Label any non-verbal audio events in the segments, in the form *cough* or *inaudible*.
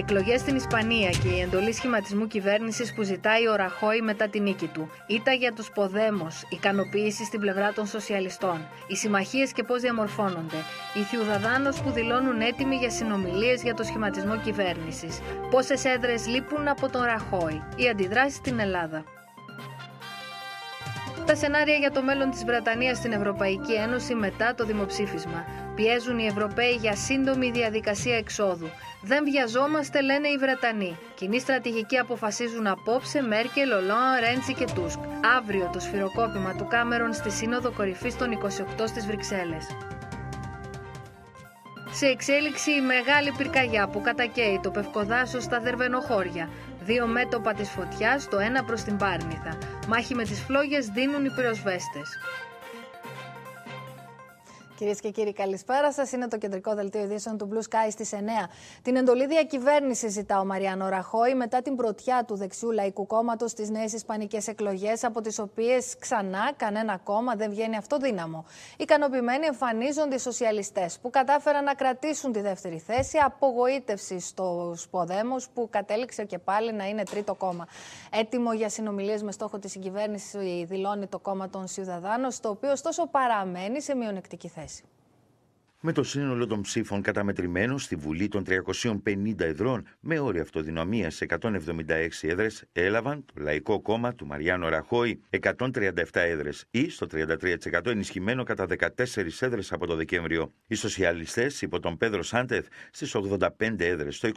εκλογές στην Ισπανία και η εντολή σχηματισμού κυβέρνησης που ζητάει ο Ραχώη μετά τη νίκη του. Ήταν για τους Ποδέμο, ικανοποίηση στην πλευρά των σοσιαλιστών. Οι συμμαχίες και πώς διαμορφώνονται. Οι Θιουδαδάνος που δηλώνουν έτοιμοι για συνομιλίες για το σχηματισμό κυβέρνησης. Πόσες έδρες λείπουν από τον Ραχώη. Οι αντιδράσει στην Ελλάδα. Τα σενάρια για το μέλλον της Βρετανίας στην Ευρωπαϊκή Ένωση μετά το δημοψήφισμα. Πιέζουν οι Ευρωπαίοι για σύντομη διαδικασία εξόδου. Δεν βιαζόμαστε, λένε οι Βρετανοί. Κοινή στρατηγική αποφασίζουν απόψε Μέρκελ, Ολόν, Ρέντσι και Τούσκ. Αύριο το σφυροκόπημα του Κάμερον στη Σύνοδο Κορυφής των 28 στις Βρυξέλλες. Σε εξέλιξη η μεγάλη πυρκαγιά που κατακαίει το Πευκοδάσο στα Δερβενοχώρια. Δύο μέτωπα της φωτιάς, το ένα προς την Πάρνηθα. Μάχη με τις φλόγες δίνουν οι πυροσβέστες. Κυρίες και κύριοι, καλησπέρα σας. Είναι το κεντρικό δελτίο ειδήσεων του Blue Sky στις 9. Την εντολή διακυβέρνηση ζητά ο Μαριάνο Ραχώη μετά την πρωτιά του δεξιού λαϊκού κόμματος στις νέες ισπανικές εκλογές, από τις οποίες ξανά κανένα κόμμα δεν βγαίνει αυτοδύναμο. Ικανοποιημένοι εμφανίζονται οι σοσιαλιστές που κατάφεραν να κρατήσουν τη δεύτερη θέση, απογοήτευση στου Ποδέμου που κατέληξε και πάλι να είναι τρίτο κόμμα. Έτοιμο για συνομιλίες με στόχο τη συγκυβέρνηση δηλώνει το κόμμα των Σιουδαδάνων, το οποίο ωστόσο παραμένει σε μειονεκτική θέση. Cássio. με το σύνολο των ψήφων καταμετρημένων στη Βουλή των 350 εδρών με όρια αυτοδυναμίας σε 176 έδρες, έλαβαν το Λαϊκό Κόμμα του Μαριάνο Ραχώη 137 έδρες ή στο 33% ενισχυμένο κατά 14 έδρες από το Δεκέμβριο. Οι σοσιαλιστές υπό τον Πέδρο Σάντεθ στις 85 έδρε, το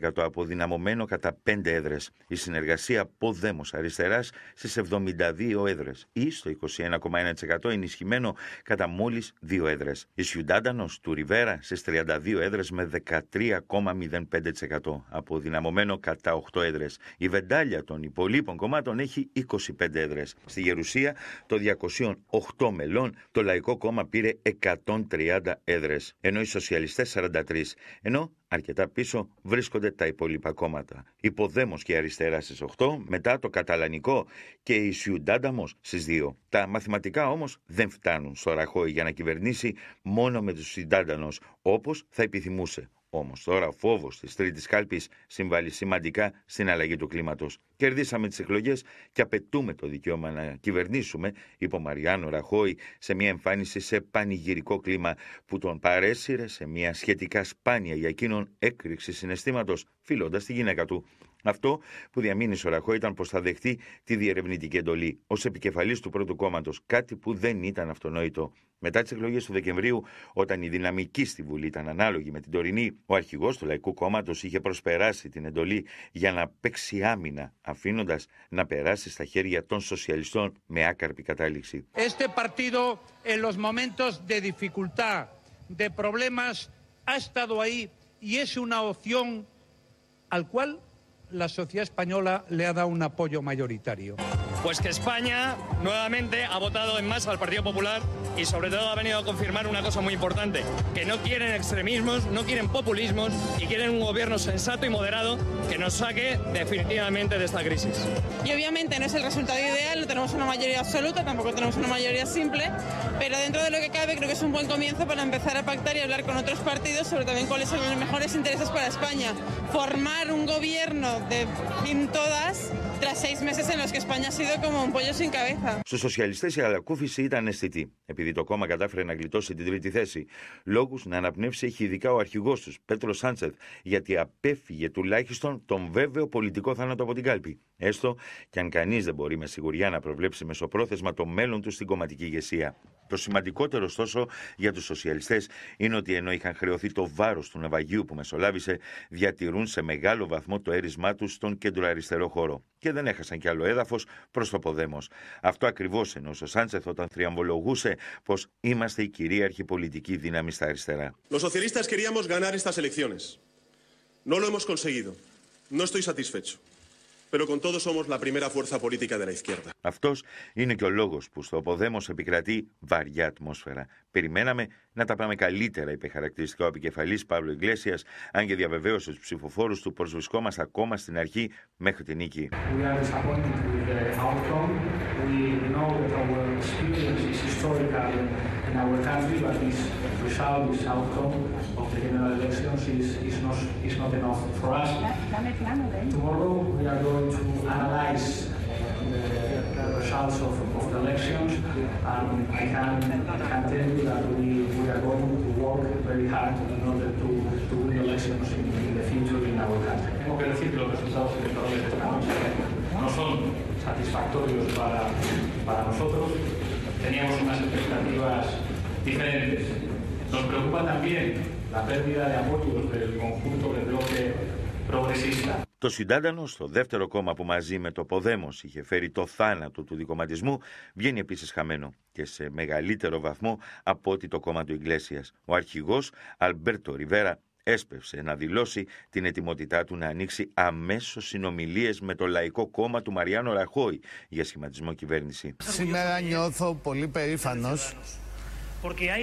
22,6% αποδυναμωμένο κατά 5 έδρες. Η συνεργασία Ποδέμος Αριστεράς στις 72 έδρες ή στο 21,1% ενισχυμένο κατά μόλις 2 έδρε. Σιουντάντανος του Ριβέρα στις 32 έδρες με 13,05% αποδυναμωμένο κατά 8 έδρες. Η βεντάλια των υπολείπων κομμάτων έχει 25 έδρες. Στη Γερουσία των 208 μελών το Λαϊκό Κόμμα πήρε 130 έδρες. ενώ οι σοσιαλιστές 43, ενώ Αρκετά πίσω βρίσκονται τα υπόλοιπα κόμματα. Υποδέμος και αριστερά στις 8, μετά το καταλανικό και η Σιουντάνταμος στις 2. Τα μαθηματικά όμως δεν φτάνουν στο Ραχώη για να κυβερνήσει μόνο με τους Σιουντάντανος όπως θα επιθυμούσε. Όμως τώρα ο φόβος της τρίτης κάλπης συμβάλλει σημαντικά στην αλλαγή του κλίματος. Κερδίσαμε τις εκλογές και απαιτούμε το δικαίωμα να κυβερνήσουμε, είπε ο Μαριάνο Ραχώη σε μια εμφάνιση σε πανηγυρικό κλίμα που τον παρέσυρε σε μια σχετικά σπάνια για εκείνον έκρηξη συναισθήματος, φιλώντας τη γυναίκα του. Αυτό που διαμείνει ο Ραχώ ήταν πως θα δεχτεί τη διερευνητική εντολή ως επικεφαλής του πρώτου κόμματος, κάτι που δεν ήταν αυτονόητο. Μετά τις εκλογές του Δεκεμβρίου, όταν η δυναμική στη Βουλή ήταν ανάλογη με την τωρινή, ο αρχηγός του Λαϊκού Κόμματος είχε προσπεράσει την εντολή για να παίξει άμυνα, αφήνοντας να περάσει στα χέρια των σοσιαλιστών με άκαρπη κατάληξη. Este partido, en los momentos de dificultad, de problemas, ha estado ahí y es una opción al cual la sociedad española le ha dado un apoyo mayoritario. Pues que España nuevamente ha votado en masa al Partido Popular y sobre todo ha venido a confirmar una cosa muy importante, que no quieren extremismos, no quieren populismos y quieren un gobierno sensato y moderado que nos saque definitivamente de esta crisis. Y obviamente no es el resultado ideal, no tenemos una mayoría absoluta, tampoco tenemos una mayoría simple, pero dentro de lo que cabe creo que es un buen comienzo para empezar a pactar y hablar con otros partidos sobre también cuáles son los mejores intereses para España. Formar un gobierno de todas tras seis meses en los España ha Στους σοσιαλιστές η αλακούφιση ήταν αισθητή, επειδή το κόμμα κατάφερε να γλιτώσει την τρίτη θέση. Λόγους να αναπνεύσει έχει ειδικά ο αρχηγός τους, Πέτρος Σάντσεθ, γιατί απέφυγε τουλάχιστον τον βέβαιο πολιτικό θάνατο από την κάλπη. Έστω και αν κανείς δεν μπορεί με σιγουριά να προβλέψει μεσοπρόθεσμα το μέλλον του στην κομματική ηγεσία. Το σημαντικότερο, ωστόσο, για τους σοσιαλιστές είναι ότι ενώ είχαν χρεωθεί το βάρος του ναυαγίου που μεσολάβησε, διατηρούν σε μεγάλο βαθμό το αίρισμά τους στον κεντροαριστερό χώρο και δεν έχασαν κι άλλο έδαφος προς το Ποδέμος. Αυτό ακριβώς ενώ ο Σάντσεθ όταν θριαμβολογούσε πως είμαστε η κυρίαρχη πολιτική δύναμη στα αριστερά. Los socialistas queríamos ganar estas elecciones. No lo hemos conseguido. No estoy satisfecho pero con somos la primera fuerza política de la izquierda. Αυτός είναι και ο λόγος που στο Ποδέμος επικρατεί βαριά ατμόσφαιρα. Περιμέναμε να τα πάμε καλύτερα, είπε χαρακτηριστικά ο επικεφαλής Παύλο Ιγκλέσιας, αν και διαβεβαίωσε του ψηφοφόρους του πως βρισκόμαστε ακόμα στην αρχή μέχρι την νίκη. We result, resultado de of the general no is, suficiente not, nosotros. Mañana enough for us. Tomorrow we are going to analyze the results of, vamos the elections and I can, I can tell you that we, we are going to work very hard in order to, win elections in, the future in our country. Tengo que decir que los resultados electorales no son satisfactorios para nosotros. Teníamos unas expectativas diferentes. Το Συντάντανο, στο δεύτερο κόμμα που μαζί με το Ποδέμος είχε φέρει το θάνατο του δικοματισμού, βγαίνει επίσης χαμένο και σε μεγαλύτερο βαθμό από ότι το κόμμα του Ιγκλέσιας. Ο αρχηγός Αλμπέρτο Ριβέρα έσπευσε να δηλώσει την ετοιμότητά του να ανοίξει αμέσως συνομιλίες με το Λαϊκό Κόμμα του Μαριάνο Ραχώη για σχηματισμό κυβέρνηση. Σήμερα νιώθω πολύ περήφανος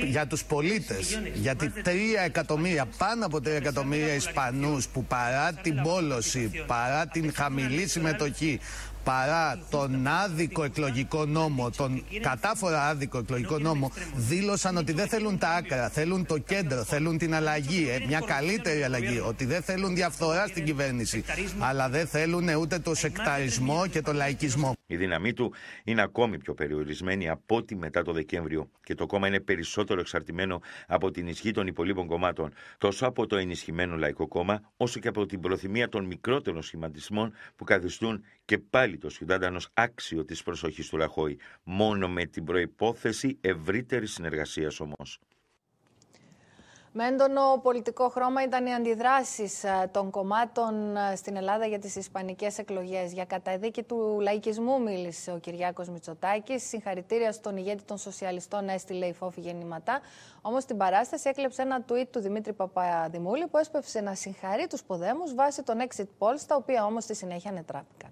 για τους πολίτες, γιατί τρία εκατομμύρια, πάνω από τρία εκατομμύρια Ισπανούς που παρά την πόλωση, παρά την χαμηλή συμμετοχή, παρά τον άδικο εκλογικό νόμο, τον κατάφορα άδικο εκλογικό νόμο, δήλωσαν ότι δεν θέλουν τα άκρα, θέλουν το κέντρο, θέλουν την αλλαγή, ε, μια καλύτερη αλλαγή, ότι δεν θέλουν διαφθορά στην κυβέρνηση, αλλά δεν θέλουν ούτε το σεκταρισμό και το λαϊκισμό. Η δύναμή του είναι ακόμη πιο περιορισμένη από ό,τι μετά το Δεκέμβριο και το κόμμα είναι περισσότερο εξαρτημένο από την ισχύ των υπολείπων κομμάτων, τόσο από το ενισχυμένο Λαϊκό Κόμμα, όσο και από την προθυμία των μικρότερων σχηματισμών που καθιστούν και πάλι το άξιο της προσοχής του Ραχώη, μόνο με την προϋπόθεση ευρύτερη συνεργασίας όμως. Με έντονο πολιτικό χρώμα ήταν οι αντιδράσεις ε, των κομμάτων ε, στην Ελλάδα για τις ισπανικές εκλογές. Για καταδίκη του λαϊκισμού μίλησε ο Κυριάκος Μητσοτάκης. Συγχαρητήρια στον ηγέτη των Σοσιαλιστών έστειλε η Φόφη Γεννηματά. Όμως την παράσταση έκλεψε ένα tweet του Δημήτρη Παπαδημούλη που έσπευσε να συγχαρεί τους Ποδέμους βάσει των exit polls, τα οποία όμως στη συνέχεια ανετράπηκαν.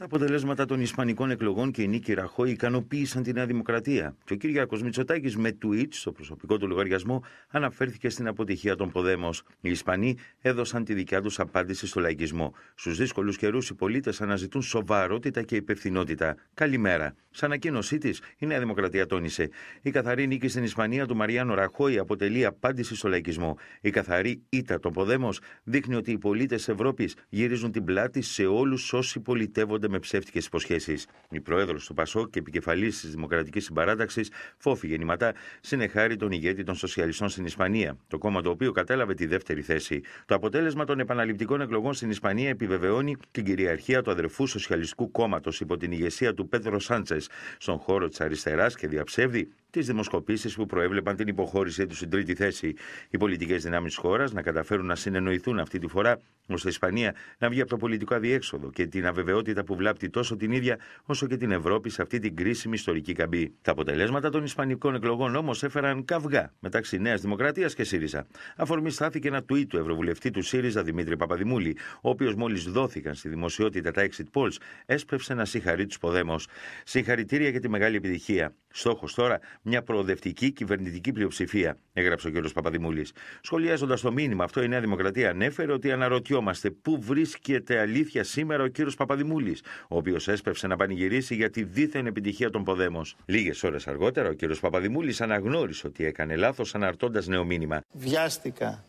Τα αποτελέσματα των Ισπανικών εκλογών και η νίκη Ραχώη ικανοποίησαν τη Νέα Δημοκρατία. Και ο Κυριακό Μητσοτάκης με Twitch, στο προσωπικό του λογαριασμό αναφέρθηκε στην αποτυχία των Ποδέμος. Οι Ισπανοί έδωσαν τη δικιά τους απάντηση στο λαϊκισμό. Στους δύσκολους καιρούς οι πολίτες αναζητούν σοβαρότητα και υπευθυνότητα. Καλημέρα. Σαν ανακοίνωσή της, η Νέα Δημοκρατία τόνισε. Η καθαρή νίκη στην Ισπανία του Μαριάνο Ραχώη αποτελεί απάντηση στο λαϊκισμό. Η καθαρή ήττα των Ποδέμος δείχνει ότι οι πολίτες Ευρώπης γυρίζουν την πλάτη σε όλους όσοι πολιτεύονται με ψεύτικες υποσχέσεις. Η πρόεδρος του Πασόκ και επικεφαλής της Δημοκρατικής Συμπαράταξης, Φόφη Γεννηματά, συνεχάρη τον ηγέτη των Σοσιαλιστών στην Ισπανία, το κόμμα το οποίο κατέλαβε τη δεύτερη θέση. Το αποτέλεσμα των επαναληπτικών εκλογών στην Ισπανία επιβεβαιώνει την κυριαρχία του αδερφού Σοσιαλιστικού Κόμματος υπό την ηγεσία του Πέτρο Σάντσες στον χώρο της αριστεράς και διαψεύδει τις δημοσκοπήσεις που προέβλεπαν την υποχώρησή τους στην τρίτη θέση. Οι πολιτικές δυνάμεις της χώρας να καταφέρουν να συνεννοηθούν αυτή τη φορά, ώστε η Ισπανία να βγει από το πολιτικό αδιέξοδο και την αβεβαιότητα που βλάπτει τόσο την ίδια όσο και την Ευρώπη σε αυτή την κρίσιμη ιστορική καμπή. Τα αποτελέσματα των Ισπανικών εκλογών όμως έφεραν καυγά μεταξύ Νέας Δημοκρατίας και ΣΥΡΙΖΑ. Αφορμή στάθηκε ένα tweet του Ευρωβουλευτή του ΣΥΡΙΖΑ Δημήτρη Παπαδημούλη, ο οποίος μόλις δόθηκαν στη δημοσιότητα τα exit polls, έσπευσε να συγχαρεί τους Ποδέμο. Συγχαρητήρια για τη μεγάλη επιτυχία. Στόχος τώρα μια προοδευτική κυβερνητική πλειοψηφία, έγραψε ο κ. Παπαδημούλης. Σχολιάζοντας το μήνυμα, αυτό η Νέα Δημοκρατία ανέφερε ότι αναρωτιόμαστε πού βρίσκεται αλήθεια σήμερα ο κ. Παπαδημούλης, ο οποίος έσπευσε να πανηγυρίσει για τη δίθεν επιτυχία των Ποδέμων. Λίγες ώρες αργότερα, ο κ. Παπαδημούλης αναγνώρισε ότι έκανε λάθος αναρτώντας νέο μήνυμα. Βιάστηκα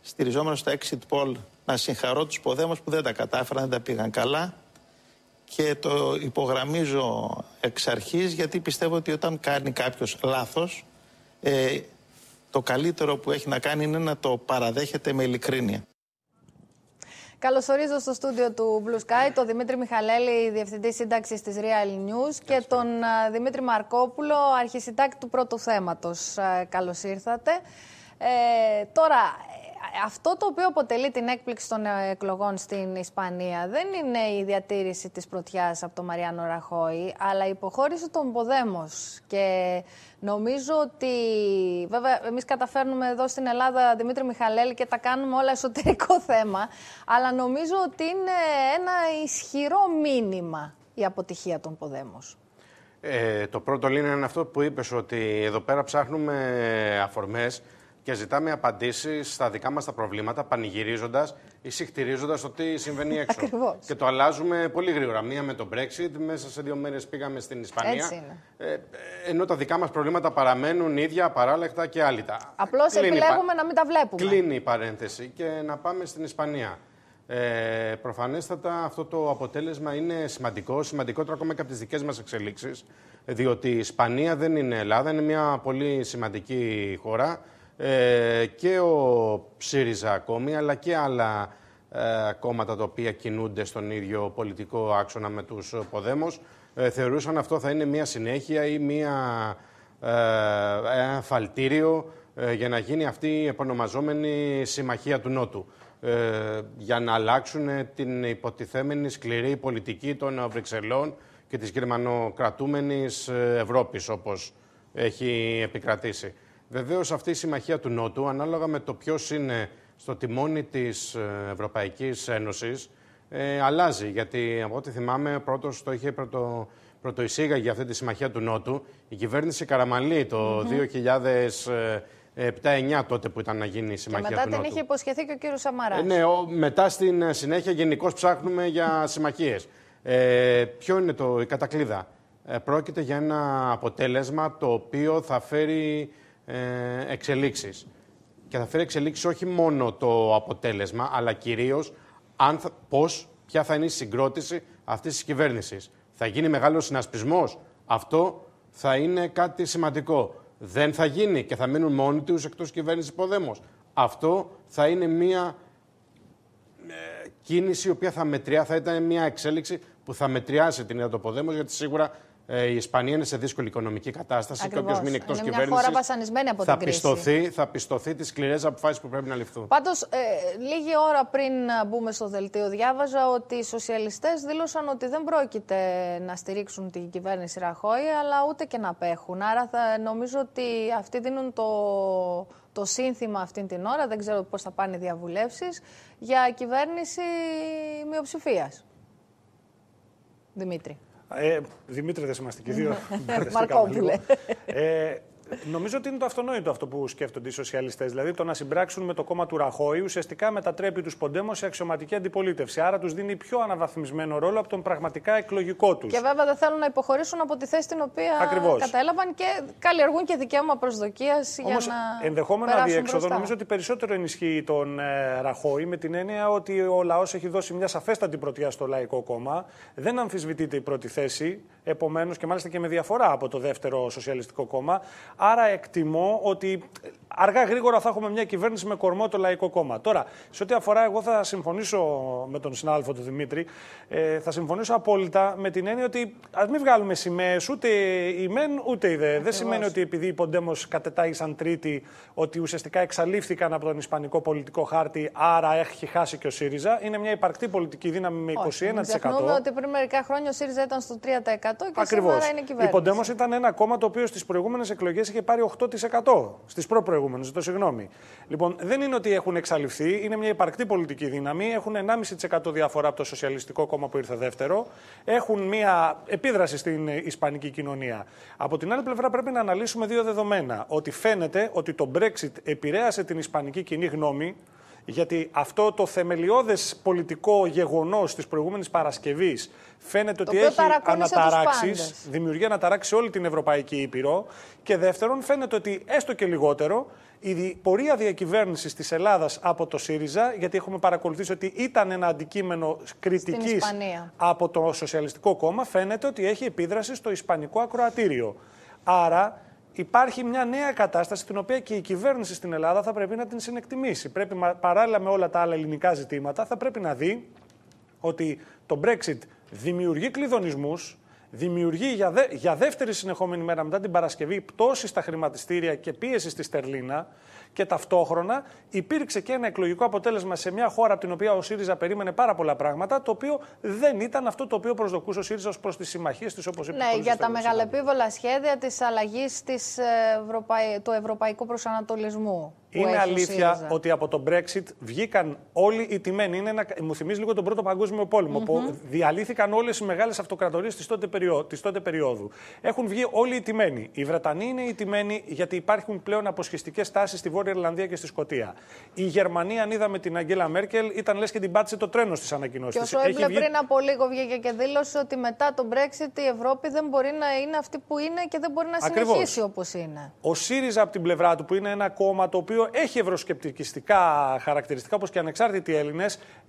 στηριζόμενος στα exit poll να συγχαρώ τους Ποδέμους που δεν τα κατάφεραν, δεν τα πήγαν καλά και το υπογραμμίζω εξ αρχής γιατί πιστεύω ότι όταν κάνει κάποιος λάθος ε, το καλύτερο που έχει να κάνει είναι να το παραδέχεται με ειλικρίνεια. Καλωσορίζω στο στούντιο του Blue Sky τον Δημήτρη Μιχαλέλη, Διευθυντή Σύνταξης της Real News και τον Δημήτρη Μαρκόπουλο, Αρχισυντάκτη του πρώτου θέματος. Καλώς ήρθατε. Ε, τώρα, αυτό το οποίο αποτελεί την έκπληξη των ε, εκλογών στην Ισπανία δεν είναι η διατήρηση της πρωτιάς από τον Μαριάνο Ραχώη, αλλά η υποχώρηση των Ποδέμος. Και νομίζω ότι, βέβαια, εμείς καταφέρνουμε εδώ στην Ελλάδα, Δημήτρη Μιχαλέλη, και τα κάνουμε όλα εσωτερικό *laughs* θέμα, αλλά νομίζω ότι είναι ένα ισχυρό μήνυμα η αποτυχία των Ποδέμος. Ε, το πρώτο είναι αυτό που είπες, ότι εδώ πέρα ψάχνουμε αφορμές και ζητάμε απαντήσεις στα δικά μας τα προβλήματα, πανηγυρίζοντας ή συχτηρίζοντα το τι συμβαίνει *laughs* έξω. Και το αλλάζουμε πολύ γρήγορα. Μία με το Brexit, μέσα σε δύο μέρες πήγαμε στην Ισπανία. Έτσι είναι. Ε, ενώ τα δικά μας προβλήματα παραμένουν ίδια, παράλληλα και άλυτα. Απλώς επιλέγουμε να μην τα βλέπουμε. Κλείνει η παρένθεση και να πάμε στην Ισπανία. Ε, προφανέστατα αυτό το αποτέλεσμα είναι σημαντικό, σημαντικότερο ακόμα και από τις δικές μας εξελίξεις, διότι η Ισπανία δεν είναι Ελλάδα, είναι μια πολύ σημαντική χώρα ε, και ο ΨΥΡΙΖΑ ακόμη, αλλά και άλλα ε, κόμματα τα οποία κινούνται στον ίδιο πολιτικό άξονα με τους Ποδέμος, ε, θεωρούσαν αυτό θα είναι μια συνέχεια ή μια, ε, ένα φαλτήριο ε, για να γίνει αυτή η επωνομαζόμενη συμμαχία του Νότου. για να αλλάξουν την υποτιθέμενη σκληρή πολιτική των Βρυξελών και της γερμανοκρατούμενης Ευρώπης, όπως έχει επικρατήσει. Βεβαίως αυτή η συμμαχία του Νότου, ανάλογα με το ποιος είναι στο τιμόνι της ε, Ευρωπαϊκής Ένωσης, ε, αλλάζει. Γιατί από ό,τι θυμάμαι, πρώτος το είχε πρωτο, πρωτοεισήγαγε αυτή τη συμμαχία του Νότου η κυβέρνηση Καραμαλή το mm-hmm. 2007-2009, τότε που ήταν να γίνει η συμμαχία και μετά του νοτου η κυβερνηση καραμαλη το mm 2007 2009 τοτε που ηταν να γινει η συμμαχια του νοτου μετα την είχε υποσχεθεί και ο κύριος Σαμαράς. Ε, ναι, μετά στην συνέχεια γενικώς ψάχνουμε για συμμαχίες. Ε, ποιο είναι το, η κατακλίδα. πρόκειται για ένα αποτέλεσμα το οποίο θα φέρει ε, εξελίξεις. Και θα φέρει εξελίξεις όχι μόνο το αποτέλεσμα, αλλά κυρίως πώς ποια θα είναι η συγκρότηση αυτής της κυβέρνησης. Θα γίνει μεγάλος συνασπισμός. Αυτό θα είναι κάτι σημαντικό. Δεν θα γίνει και θα μείνουν μόνοι τους εκτός κυβέρνησης Ποδέμο. Αυτό θα είναι μια ε, κίνηση η οποία θα μετριά, θα ήταν μια εξέλιξη που θα μετριάσει την ιδέα το Ποδέμο, γιατί σίγουρα ε, η Ισπανία είναι σε δύσκολη οικονομική κατάσταση. Ακριβώς. Και όποιος μείνει εκτός κυβέρνησης. χώρα βασανισμένη από την θα Πιστωθεί, θα πιστωθεί τις σκληρές αποφάσεις που πρέπει να ληφθούν. Πάντως, ε, λίγη ώρα πριν μπούμε στο δελτίο, διάβαζα ότι οι σοσιαλιστές δήλωσαν ότι δεν πρόκειται να στηρίξουν την κυβέρνηση Ραχώη, αλλά ούτε και να απέχουν. Άρα, θα, νομίζω ότι αυτοί δίνουν το, το σύνθημα αυτή την ώρα. Δεν ξέρω πώς θα πάνε οι διαβουλεύσεις για κυβέρνηση μειοψηφίας. Δημήτρη. Ε, Δημήτρη, δεν είμαστε και δύο. Ναι. Μαρκόπουλε. Ε, Νομίζω ότι είναι το αυτονόητο αυτό που σκέφτονται οι σοσιαλιστές. Δηλαδή το να συμπράξουν με το κόμμα του Ραχώη ουσιαστικά μετατρέπει τους Ποντέμο σε αξιωματική αντιπολίτευση. Άρα τους δίνει πιο αναβαθμισμένο ρόλο από τον πραγματικά εκλογικό τους. Και βέβαια δεν θέλουν να υποχωρήσουν από τη θέση την οποία Ακριβώς. κατέλαβαν και καλλιεργούν και δικαίωμα προσδοκίας για να. Ενδεχόμενο αδιέξοδο νομίζω ότι περισσότερο ενισχύει τον ε, Ραχώη με την έννοια ότι ο λαός έχει δώσει μια σαφέστατη πρωτιά στο Λαϊκό Κόμμα. Δεν αμφισβητείται η πρώτη θέση, επομένως και μάλιστα και με διαφορά από το δεύτερο Σοσιαλιστικό Κόμμα. Άρα εκτιμώ ότι αργά γρήγορα θα έχουμε μια κυβέρνηση με κορμό το Λαϊκό Κόμμα. Τώρα, σε ό,τι αφορά, εγώ θα συμφωνήσω με τον συνάδελφο του Δημήτρη. Ε, θα συμφωνήσω απόλυτα με την έννοια ότι ας μην βγάλουμε σημαίες ούτε η μεν ούτε η δε. Δεν σημαίνει ότι επειδή οι Ποντέμο κατετάγησαν τρίτη, ότι ουσιαστικά εξαλείφθηκαν από τον Ισπανικό πολιτικό χάρτη, άρα έχει χάσει και ο ΣΥΡΙΖΑ. Είναι μια υπαρκτή πολιτική δύναμη με 21%. Όχι, ότι πριν μερικά χρόνια ο ΣΥΡΙΖΑ ήταν στο 3% και τώρα σήμερα είναι κυβέρνηση. Η Ποντέμος ήταν ένα κόμμα το οποίο στις προηγούμενες εκλογές είχε πάρει 8% στι προπροηγούμενε Ζητώ συγγνώμη. Λοιπόν, δεν είναι ότι έχουν εξαλειφθεί, είναι μια υπαρκτή πολιτική δύναμη. Έχουν 1,5% διαφορά από το Σοσιαλιστικό Κόμμα που ήρθε δεύτερο. Έχουν μια επίδραση στην ισπανική κοινωνία. Από την άλλη πλευρά, πρέπει να αναλύσουμε δύο δεδομένα. Ότι φαίνεται ότι το Brexit επηρέασε την ισπανική κοινή γνώμη. Γιατί αυτό το θεμελιώδες πολιτικό γεγονός της προηγούμενης Παρασκευής φαίνεται ότι έχει αναταράξει, δημιουργεί αναταράξει όλη την Ευρωπαϊκή Ήπειρο. Και δεύτερον, φαίνεται ότι έστω και λιγότερο η πορεία διακυβέρνησης της Ελλάδας από το ΣΥΡΙΖΑ, γιατί έχουμε παρακολουθήσει ότι ήταν ένα αντικείμενο κριτικής από το Σοσιαλιστικό Κόμμα, φαίνεται ότι έχει επίδραση στο Ισπανικό Ακροατήριο. Άρα υπάρχει μια νέα κατάσταση την οποία και η κυβέρνηση στην Ελλάδα θα πρέπει να την συνεκτιμήσει. Πρέπει παράλληλα με όλα τα άλλα ελληνικά ζητήματα θα πρέπει να δει ότι το Brexit δημιουργεί κλειδονισμούς, δημιουργεί για, για δεύτερη συνεχόμενη μέρα μετά την Παρασκευή πτώση στα χρηματιστήρια και πίεση στη Στερλίνα, και ταυτόχρονα υπήρξε και ένα εκλογικό αποτέλεσμα σε μια χώρα από την οποία ο ΣΥΡΙΖΑ περίμενε πάρα πολλά πράγματα, το οποίο δεν ήταν αυτό το οποίο προσδοκούσε ο ΣΥΡΙΖΑ προς τις συμμαχίες της, όπως είπε Ναι, για τα μεγαλεπίβολα σχέδια της αλλαγής του ευρωπαϊκού προσανατολισμού. Είναι αλήθεια ότι από το Brexit βγήκαν όλοι οι τιμένοι. Είναι ένα, μου θυμίζει λίγο τον Πρώτο Παγκόσμιο Πόλεμο, mm-hmm. που διαλύθηκαν όλες οι μεγάλες αυτοκρατορίες της τότε, περίοδου, τότε περίοδου. Έχουν βγει όλοι οι τιμένοι. Οι Βρετανοί είναι οι τιμένοι γιατί υπάρχουν πλέον αποσχιστικές τάσεις στη Βόρεια Ιρλανδία και στη Σκωτία. Η Γερμανία, αν είδαμε την Αγγέλα Μέρκελ, ήταν λες και την πάτησε το τρένο στις ανακοινώσεις τη. Και ο Σόιμπλε βγει... πριν από λίγο βγήκε και δήλωσε ότι μετά τον Brexit η Ευρώπη δεν μπορεί να είναι αυτή που είναι και δεν μπορεί να συνεχίσει όπως είναι. Ο ΣΥΡΙΖΑ από την πλευρά του, που είναι ένα κόμμα το οποίο έχει ευρωσκεπτικιστικά χαρακτηριστικά, όπως και ανεξάρτητοι Έλληνες,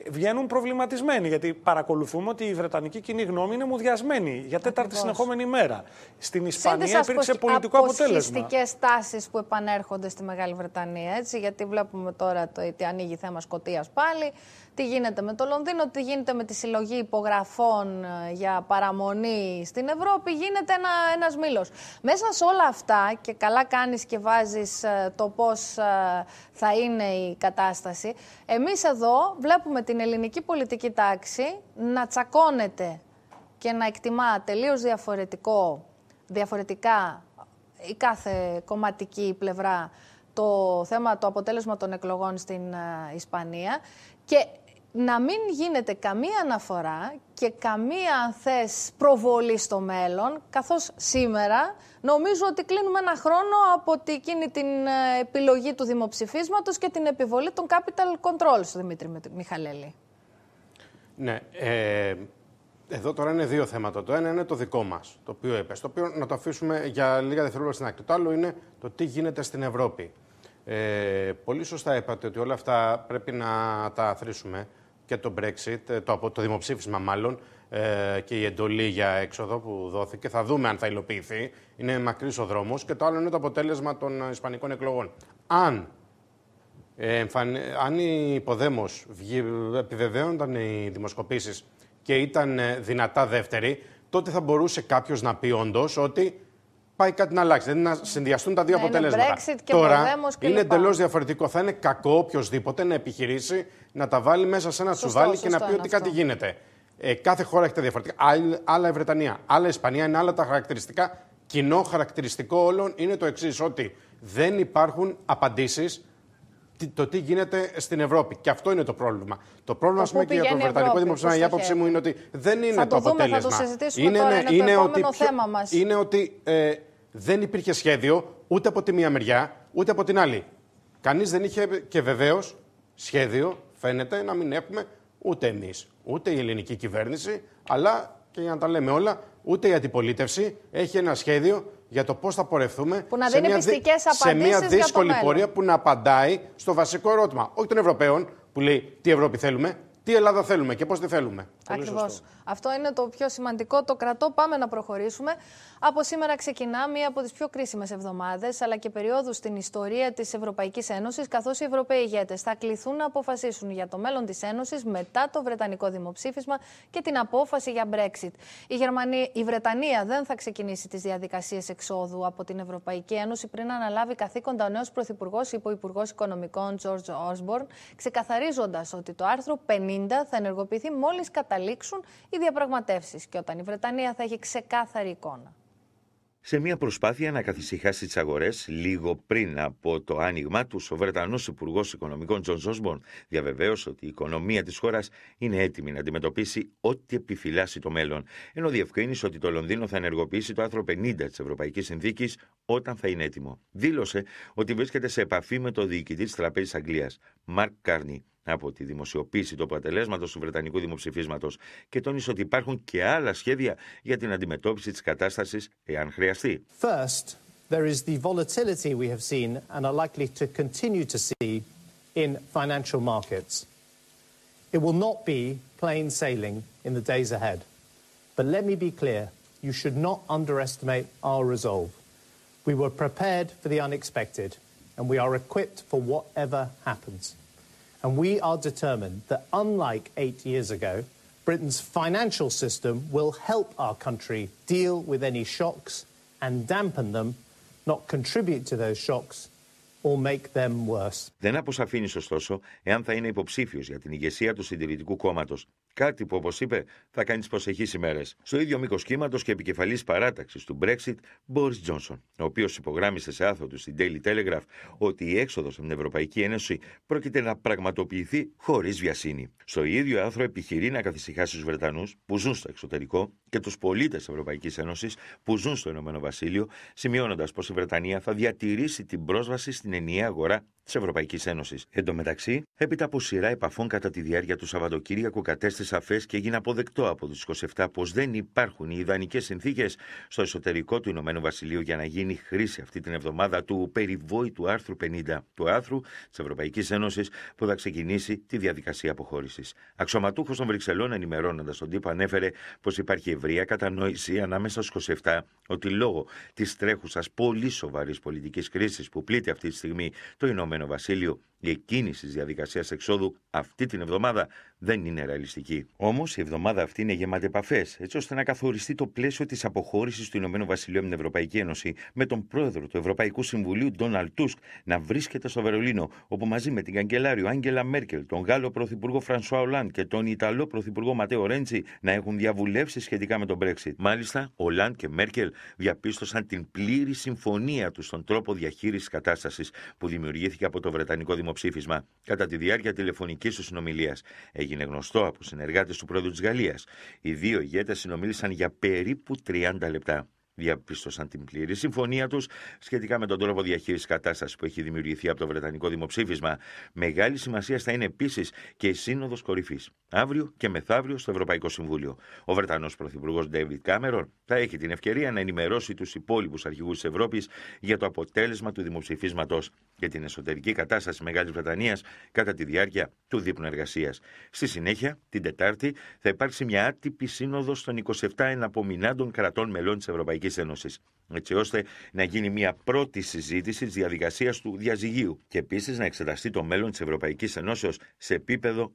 βγαίνουν προβληματισμένοι. Γιατί παρακολουθούμε ότι η βρετανική κοινή γνώμη είναι μουδιασμένη για τέταρτη συνεχόμενη μέρα. Στην Ισπανία Σύντες υπήρξε πολιτικό αποτέλεσμα. Υπάρχουν τάσεις που επανέρχονται στη Μεγάλη Βρετανία, έτσι, γιατί βλέπουμε τώρα το ότι ανοίγει θέμα Σκοτία πάλι τι γίνεται με το Λονδίνο, τι γίνεται με τη συλλογή υπογραφών ε, για παραμονή στην Ευρώπη, γίνεται ένα, ένας μήλος. Μέσα σε όλα αυτά και καλά κάνεις και βάζεις ε, το πώς ε, θα είναι η κατάσταση, εμείς εδώ βλέπουμε την ελληνική πολιτική τάξη να τσακώνεται και να εκτιμά τελείως διαφορετικό, διαφορετικά η κάθε κομματική πλευρά το θέμα, το αποτέλεσμα των εκλογών στην Ισπανία και να μην γίνεται καμία αναφορά και καμία, αν θες, προβολή στο μέλλον, καθώς σήμερα νομίζω ότι κλείνουμε ένα χρόνο από εκείνη την ε, επιλογή του δημοψηφίσματος και την επιβολή των capital controls, Δημήτρη Μιχαλέλη. Ναι. Ε, εδώ τώρα είναι δύο θέματα. Το ένα είναι το δικό μας, το οποίο είπες, το οποίο να το αφήσουμε για λίγα δευτερόλεπτα στην άκρη. Το άλλο είναι το τι γίνεται στην Ευρώπη. Ε, πολύ σωστά είπατε ότι όλα αυτά πρέπει να τα αθροίσουμε και το Brexit, ε, το, το δημοψήφισμα μάλλον ε, και η εντολή για έξοδο που δόθηκε. Θα δούμε αν θα υλοποιηθεί. Είναι μακρύς ο δρόμος και το άλλο είναι το αποτέλεσμα των ισπανικών εκλογών. Αν, ε, η Ποδέμος βγει, οι δημοσκοπήσεις και ήταν δυνατά δεύτερη, τότε θα μπορούσε κάποιος να πει όντως ότι πάει κάτι να αλλάξει. να συνδυαστούν τα δύο να αποτελέσματα. Είναι Brexit και Τώρα και είναι εντελώς διαφορετικό. Θα είναι κακό οποιοδήποτε να επιχειρήσει να τα βάλει μέσα σε ένα σωστό, τσουβάλι και να πει ότι κάτι γίνεται. Ε, κάθε χώρα έχει τα διαφορετικά. Άλλα η Βρετανία, άλλα η Ισπανία είναι άλλα τα χαρακτηριστικά. Κοινό χαρακτηριστικό όλων είναι το εξής, ότι δεν υπάρχουν απαντήσεις το τι γίνεται στην Ευρώπη. Και αυτό είναι το πρόβλημα. Το πρόβλημα, ας πούμε, και για τον Βρετανικό Δημοψήφισμα, η άποψή μου είναι ότι δεν είναι θα το, το αποτέλεσμα. Θα το συζητήσουμε είναι, τώρα, ναι, είναι, είναι το ότι, θέμα μας. Είναι ότι ε, δεν υπήρχε σχέδιο ούτε από τη μία μεριά ούτε από την άλλη. Κανείς δεν είχε και βεβαίως σχέδιο, φαίνεται, να μην έχουμε ούτε εμείς, ούτε η ελληνική κυβέρνηση, αλλά και για να τα λέμε όλα, ούτε η αντιπολίτευση έχει ένα σχέδιο για το πώς θα πορευτούμε σε, μια, σε μια δύσκολη πορεία που να απαντάει στο βασικό ερώτημα. Όχι των Ευρωπαίων που λέει τι Ευρώπη θέλουμε, τι Ελλάδα θέλουμε και πώς τη θέλουμε. Ακριβώ. Αυτό είναι το πιο σημαντικό. Το κρατώ. Πάμε να προχωρήσουμε. Από σήμερα ξεκινά μία από τις πιο κρίσιμες εβδομάδες αλλά και περιόδους στην ιστορία της Ευρωπαϊκής Ένωσης, καθώς οι Ευρωπαίοι ηγέτες θα κληθούν να αποφασίσουν για το μέλλον της Ένωσης μετά το Βρετανικό δημοψήφισμα και την απόφαση για Brexit. Η, Γερμανία, η Βρετανία δεν θα ξεκινήσει τις διαδικασίες εξόδου από την Ευρωπαϊκή Ένωση πριν αναλάβει καθήκοντα ο νέος Πρωθυπουργός, υπό Υπουργός Οικονομικών George Osborne, ξεκαθαρίζοντας ότι το άρθρο 50 θα ενεργοποιηθεί μόλις καταλήξουν οι διαπραγματεύσεις και όταν η Βρετανία θα έχει ξεκάθαρη εικόνα. Σε μια προσπάθεια να καθησυχάσει τις αγορές λίγο πριν από το άνοιγμα τους, ο Βρετανός Υπουργός Οικονομικών Τζον Σόσμπορν διαβεβαίωσε ότι η οικονομία της χώρας είναι έτοιμη να αντιμετωπίσει ό,τι επιφυλάσσει το μέλλον. Ενώ διευκρίνησε ότι το Λονδίνο θα ενεργοποιήσει το άρθρο 50 της Ευρωπαϊκής Συνθήκης όταν θα είναι έτοιμο. Δήλωσε ότι βρίσκεται σε επαφή με το διοικητή της Τραπέζης Αγγλίας, Μαρκ Κάρνι από τη δημοσιοποίηση του αποτελέσματος του Βρετανικού Δημοψηφίσματος και τόνισε ότι υπάρχουν και άλλα σχέδια για την αντιμετώπιση της κατάστασης εάν χρειαστεί. First, there is the volatility we have seen and are likely to continue to see in financial markets. It will not be plain sailing in the days ahead. But let me be clear, you should not underestimate our resolve. We were prepared for the unexpected and we are equipped for whatever happens. And we are determined that, unlike eight years ago, Britain's financial system will help our country deal with any shocks and dampen them, not contribute to those shocks or make them worse. Δεν αποσαφήνισε ωστόσο εάν θα είναι υποψήφιος για την ηγεσία του Συντηρητικού Κόμματος Κάτι που, όπως είπε, θα κάνεις τι προσεχείς ημέρες. Στο ίδιο μήκος κύματος και επικεφαλής παράταξης του Brexit, Boris Johnson, ο οποίος υπογράμμισε σε άθρο του στην Daily Telegraph ότι η έξοδος από την Ευρωπαϊκή Ένωση πρόκειται να πραγματοποιηθεί χωρίς βιασύνη. Στο ίδιο άθρο επιχειρεί να καθησυχάσει τους Βρετανούς που ζουν στο εξωτερικό και τους πολίτες της Ευρωπαϊκής Ένωσης που ζουν στο Ηνωμένο Βασίλειο, σημειώνοντας πως η Βρετανία θα διατηρήσει την πρόσβαση στην ενιαία αγορά της Ευρωπαϊκής Ένωσης. Εν τω μεταξύ, έπειτα από σειρά επαφών κατά τη διάρκεια του Σαββατοκύριακου, κατέστη σαφές και έγινε αποδεκτό από τους 27 πως δεν υπάρχουν οι ιδανικές συνθήκες στο εσωτερικό του Ηνωμένου Βασιλείου για να γίνει χρήση αυτή την εβδομάδα του περιβόητου άρθρου 50 του άρθρου της Ευρωπαϊκής Ένωσης που θα ξεκινήσει τη διαδικασία αποχώρησης. Αξιωματούχος των Βρυξελών, ενημερώνοντας τον τύπο, ανέφερε πως υπάρχει ευρεία κατανόηση ανάμεσα στους 27 ότι λόγω της τρέχουσας πολύ σοβαρής πολιτικής κρίσης που πλήττει αυτή τη στιγμή το Ηνωμένο Βασίλειο η εκκίνηση της διαδικασίας εξόδου αυτή την εβδομάδα δεν είναι ρεαλιστική. Όμως η εβδομάδα αυτή είναι γεμάτη επαφές, έτσι ώστε να καθοριστεί το πλαίσιο της αποχώρησης του Ηνωμένου Βασιλείου από την Ευρωπαϊκή Ένωση, με τον πρόεδρο του Ευρωπαϊκού Συμβουλίου, Ντόναλτ Τούσκ, να βρίσκεται στο Βερολίνο, όπου μαζί με την καγκελάριο Άγγελα Μέρκελ, τον Γάλλο Πρωθυπουργό Φρανσουά Ολάντ και τον Ιταλό Πρωθυπουργό Ματέο Ρέντσι να έχουν διαβουλεύσεις σχετικά με τον Brexit. Μάλιστα, Ολάντ και Μέρκελ διαπίστωσαν την πλήρη συμφωνία τους στον τρόπο διαχείρισης κατάστασης που δημιουργήθηκε από το Βρετανικό Δημοκρατικό δημοψήφισμα κατά τη διάρκεια τηλεφωνικής του συνομιλίας. Έγινε γνωστό από συνεργάτες του πρόεδρου της Γαλλίας. Οι δύο ηγέτες συνομίλησαν για περίπου 30 λεπτά διαπίστωσαν την πλήρη συμφωνία τους σχετικά με τον τρόπο διαχείρισης κατάστασης που έχει δημιουργηθεί από το Βρετανικό δημοψήφισμα. Μεγάλη σημασία θα είναι επίσης και η Σύνοδος Κορυφής, αύριο και μεθαύριο στο Ευρωπαϊκό Συμβούλιο. Ο Βρετανός Πρωθυπουργός Ντέιβιτ Κάμερον θα έχει την ευκαιρία να ενημερώσει τους υπόλοιπους αρχηγούς της Ευρώπης για το αποτέλεσμα του δημοψηφίσματος και την εσωτερική κατάσταση Μεγάλης Βρετανίας κατά τη διάρκεια του δείπνου εργασίας. Στη συνέχεια, την Τετάρτη, θα υπάρξει μια άτυπη σύνοδος των 27 εναπομεινάντων κρατών μελών της Ευρωπαϊκής έτσι ώστε να γίνει μια πρώτη συζήτηση της διαδικασίας του διαζυγίου και επίσης να εξεταστεί το μέλλον της Ευρωπαϊκής Ενώσεως σε επίπεδο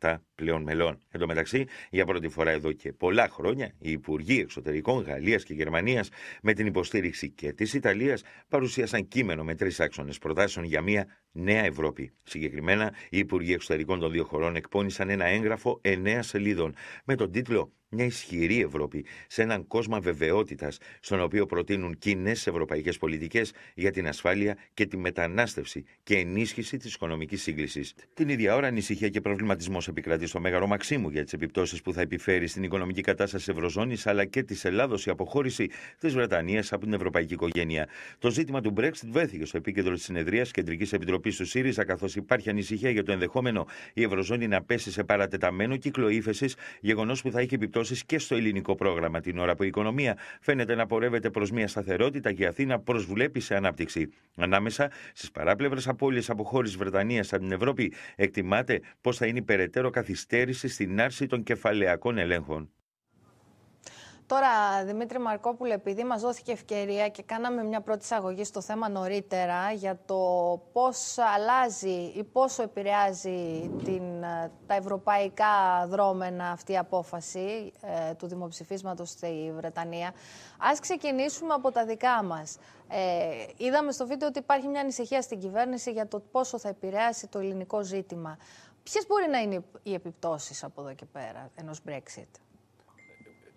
27 πλέον μελών. Εν τω μεταξύ, για πρώτη φορά εδώ και πολλά χρόνια, οι Υπουργοί Εξωτερικών Γαλλίας και Γερμανίας, με την υποστήριξη και της Ιταλίας, παρουσίασαν κείμενο με τρεις άξονες προτάσεων για μια νέα Ευρώπη. Συγκεκριμένα, οι Υπουργοί Εξωτερικών των δύο χωρών εκπώνησαν ένα έγγραφο 9 σελίδων με τον τίτλο μια ισχυρή Ευρώπη, σε έναν κόσμο βεβαιότητα, στον οποίο προτείνουν κοινές ευρωπαϊκές πολιτικές για την ασφάλεια και τη μετανάστευση και ενίσχυση της οικονομικής σύγκλησης. Την ίδια ώρα, ανησυχία και προβληματισμός επικρατεί στο Μέγαρο Μαξίμου για τις επιπτώσεις που θα επιφέρει στην οικονομική κατάσταση Ευρωζώνης αλλά και της Ελλάδος η αποχώρηση της Βρετανίας από την Ευρωπαϊκή οικογένεια. Το ζήτημα του Brexit βρέθηκε στο επίκεντρο της συνεδρίας Κεντρικής Επιτροπής του ΣΥΡΙΖΑ, καθώς υπάρχει ανησυχία για το ενδεχόμενο η Ευρωζώνη να πέσει σε παρατεταμένο κύκλο ύφεσης, γεγονός που θα έχει επιπτώσεις και στο ελληνικό πρόγραμμα, την ώρα που η οικονομία φαίνεται να πορεύεται προς μια σταθερότητα και η Αθήνα προσβλέπει σε ανάπτυξη. Ανάμεσα στις παράπλευρες απώλειες από χώρες Βρετανίας από την Ευρώπη, εκτιμάται πω θα είναι υπεραιτέρω καθυστέρηση στην άρση των κεφαλαιακών ελέγχων. Τώρα, Δημήτρη Μαρκόπουλε, επειδή μας δόθηκε ευκαιρία και κάναμε μια πρώτη εισαγωγή στο θέμα νωρίτερα για το πώς αλλάζει ή πόσο επηρεάζει την, ε, τα ευρωπαϊκά δρόμενα αυτή η απόφαση ε, του δημοψηφίσματος στη Βρετανία, ας ξεκινήσουμε από τα δικά μας. Ε, είδαμε στο βίντεο ότι υπάρχει μια ανησυχία στην κυβέρνηση για το πόσο θα επηρεάσει το ελληνικό ζήτημα. Ποιες μπορεί να είναι οι επιπτώσεις από εδώ και πέρα ενός Brexit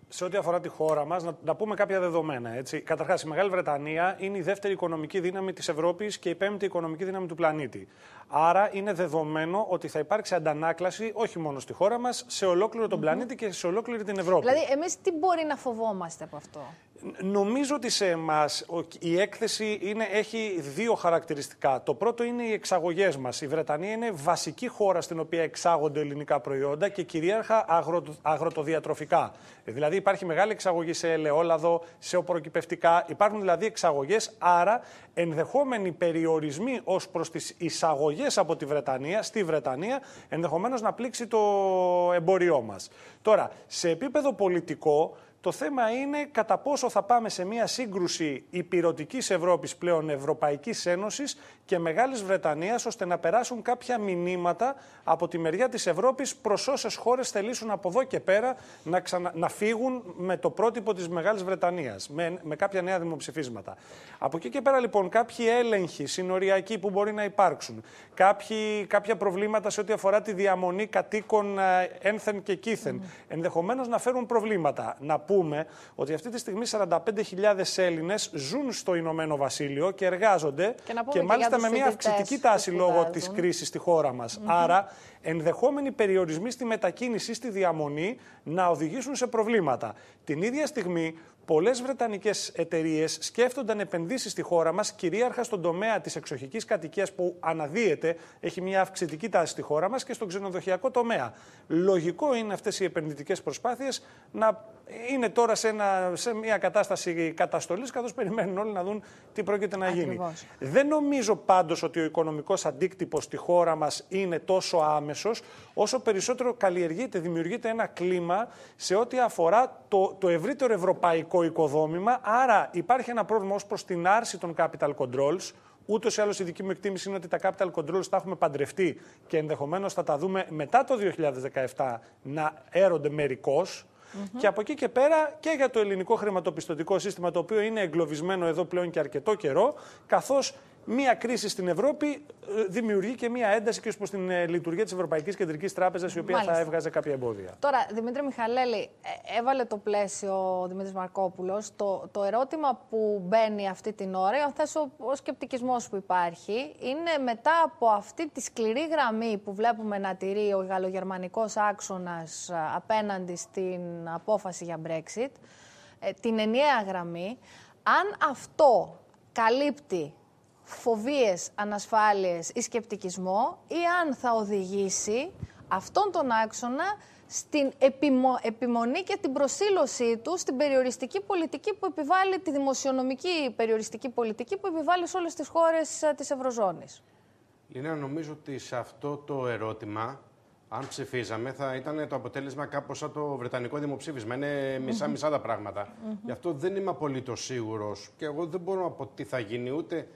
σε ό,τι αφορά τη χώρα μας, να, να πούμε κάποια δεδομένα. Έτσι. Καταρχάς, η Μεγάλη Βρετανία είναι η δεύτερη οικονομική δύναμη της Ευρώπης και η πέμπτη οικονομική δύναμη του πλανήτη. Άρα, είναι δεδομένο ότι θα υπάρξει αντανάκλαση όχι μόνο στη χώρα μας, σε ολόκληρο τον πλανήτη και σε ολόκληρη την Ευρώπη. Δηλαδή, εμείς τι μπορεί να φοβόμαστε από αυτό. Νομίζω ότι σε εμάς η έκθεση είναι, έχει δύο χαρακτηριστικά. Το πρώτο είναι οι εξαγωγές μας. Η Βρετανία είναι βασική χώρα στην οποία εξάγονται ελληνικά προϊόντα και κυρίαρχα αγρο, αγροτοδιατροφικά. Δηλαδή υπάρχει μεγάλη εξαγωγή σε ελαιόλαδο, σε οπροκυπευτικά. Υπάρχουν δηλαδή εξαγωγές, άρα ενδεχόμενοι περιορισμοί ως προς τις εισαγωγές από τη Βρετανία στη Βρετανία ενδεχομένως να πλήξει το εμποριό μας. Τώρα, σε επίπεδο πολιτικό. Το θέμα είναι κατά πόσο θα πάμε σε μια σύγκρουση υπηρετικής Ευρώπης πλέον Ευρωπαϊκής Ένωσης και Μεγάλης Βρετανίας, ώστε να περάσουν κάποια μηνύματα από τη μεριά της Ευρώπης προς όσες χώρες θελήσουν από εδώ και πέρα να, να φύγουν με το πρότυπο της Μεγάλης Βρετανίας, με... με κάποια νέα δημοψηφίσματα. Από εκεί και πέρα λοιπόν κάποιοι έλεγχοι συνοριακοί που μπορεί να υπάρξουν, κάποιοι... κάποια προβλήματα σε ό,τι αφορά τη διαμονή κατοίκων ε, ένθεν και κήθεν, mm. ενδεχομένως να φέρουν προβλήματα. Να πούμε ότι αυτή τη στιγμή 45.000 Έλληνες ζουν στο Ηνωμένο Βασίλειο και εργάζονται και, να πούμε και μάλιστα και με μια αυξητική τάση λόγω της κρίσης στη χώρα μας. Άρα, ενδεχόμενοι περιορισμοί στη μετακίνηση, στη διαμονή να οδηγήσουν σε προβλήματα. Την ίδια στιγμή, πολλές βρετανικές εταιρείες σκέφτονταν επενδύσεις στη χώρα μας, κυρίαρχα στον τομέα της εξοχικής κατοικίας που αναδύεται, έχει μια αυξητική τάση στη χώρα μας και στον ξενοδοχειακό τομέα. Λογικό είναι αυτές οι επενδυτικές προσπάθειες να είναι τώρα σε, ένα, σε μια κατάσταση καταστολής, καθώς περιμένουν όλοι να δουν τι πρόκειται να γίνει. Δεν νομίζω πάντως ότι ο οικονομικός αντίκτυπος στη χώρα μας είναι τόσο άμεσος, όσο περισσότερο καλλιεργείται, δημιουργείται ένα κλίμα σε ό,τι αφορά το, το ευρύτερο ευρωπαϊκό οικοδόμημα. Άρα υπάρχει ένα πρόβλημα ως προς την άρση των capital controls. Ούτως ή άλλως η δική μου εκτίμηση είναι ότι τα capital controls τα έχουμε παντρευτεί και ενδεχομένως θα τα δούμε μετά το 2017 να έρονται μερικώς. Και από εκεί και πέρα και για το ελληνικό χρηματοπιστωτικό σύστημα, το οποίο είναι εγκλωβισμένο εδώ πλέον και αρκετό καιρό, καθώς μία κρίση στην Ευρώπη ε, δημιουργεί και μία ένταση και ως προς την ε, λειτουργία της Ευρωπαϊκής Κεντρικής Τράπεζας, η οποία θα έβγαζε κάποια εμπόδια. Τώρα, Δημήτρη Μιχαλέλη, ε, έβαλε το πλαίσιο ο Δημήτρης Μαρκόπουλος. Το, το ερώτημα που μπαίνει αυτή την ώρα, αν ο, ο σκεπτικισμός που υπάρχει, είναι μετά από αυτή τη σκληρή γραμμή που βλέπουμε να τηρεί ο γαλλογερμανικός άξονας απέναντι στην απόφαση για Brexit, την ενιαία γραμμή, αν αυτό καλύπτει φοβίες, ανασφάλειες ή σκεπτικισμό ή αν θα οδηγήσει αυτόν τον άξονα στην επιμονή και την προσήλωσή του στην περιοριστική πολιτική που επιβάλλει, τη δημοσιονομική περιοριστική πολιτική που επιβάλλει σε όλες τις χώρες ε, της Ευρωζώνης. Λίνα, νομίζω ότι σε αυτό το ερώτημα, αν ψηφίζαμε, θα ήταν το αποτέλεσμα κάπως σαν το βρετανικό δημοψήφισμα. Είναι μισά-μισά τα πράγματα. Γι' αυτό δεν είμαι απολύτως σίγουρος και εγώ δεν μπορώ να πω τι θα γίνει ούτε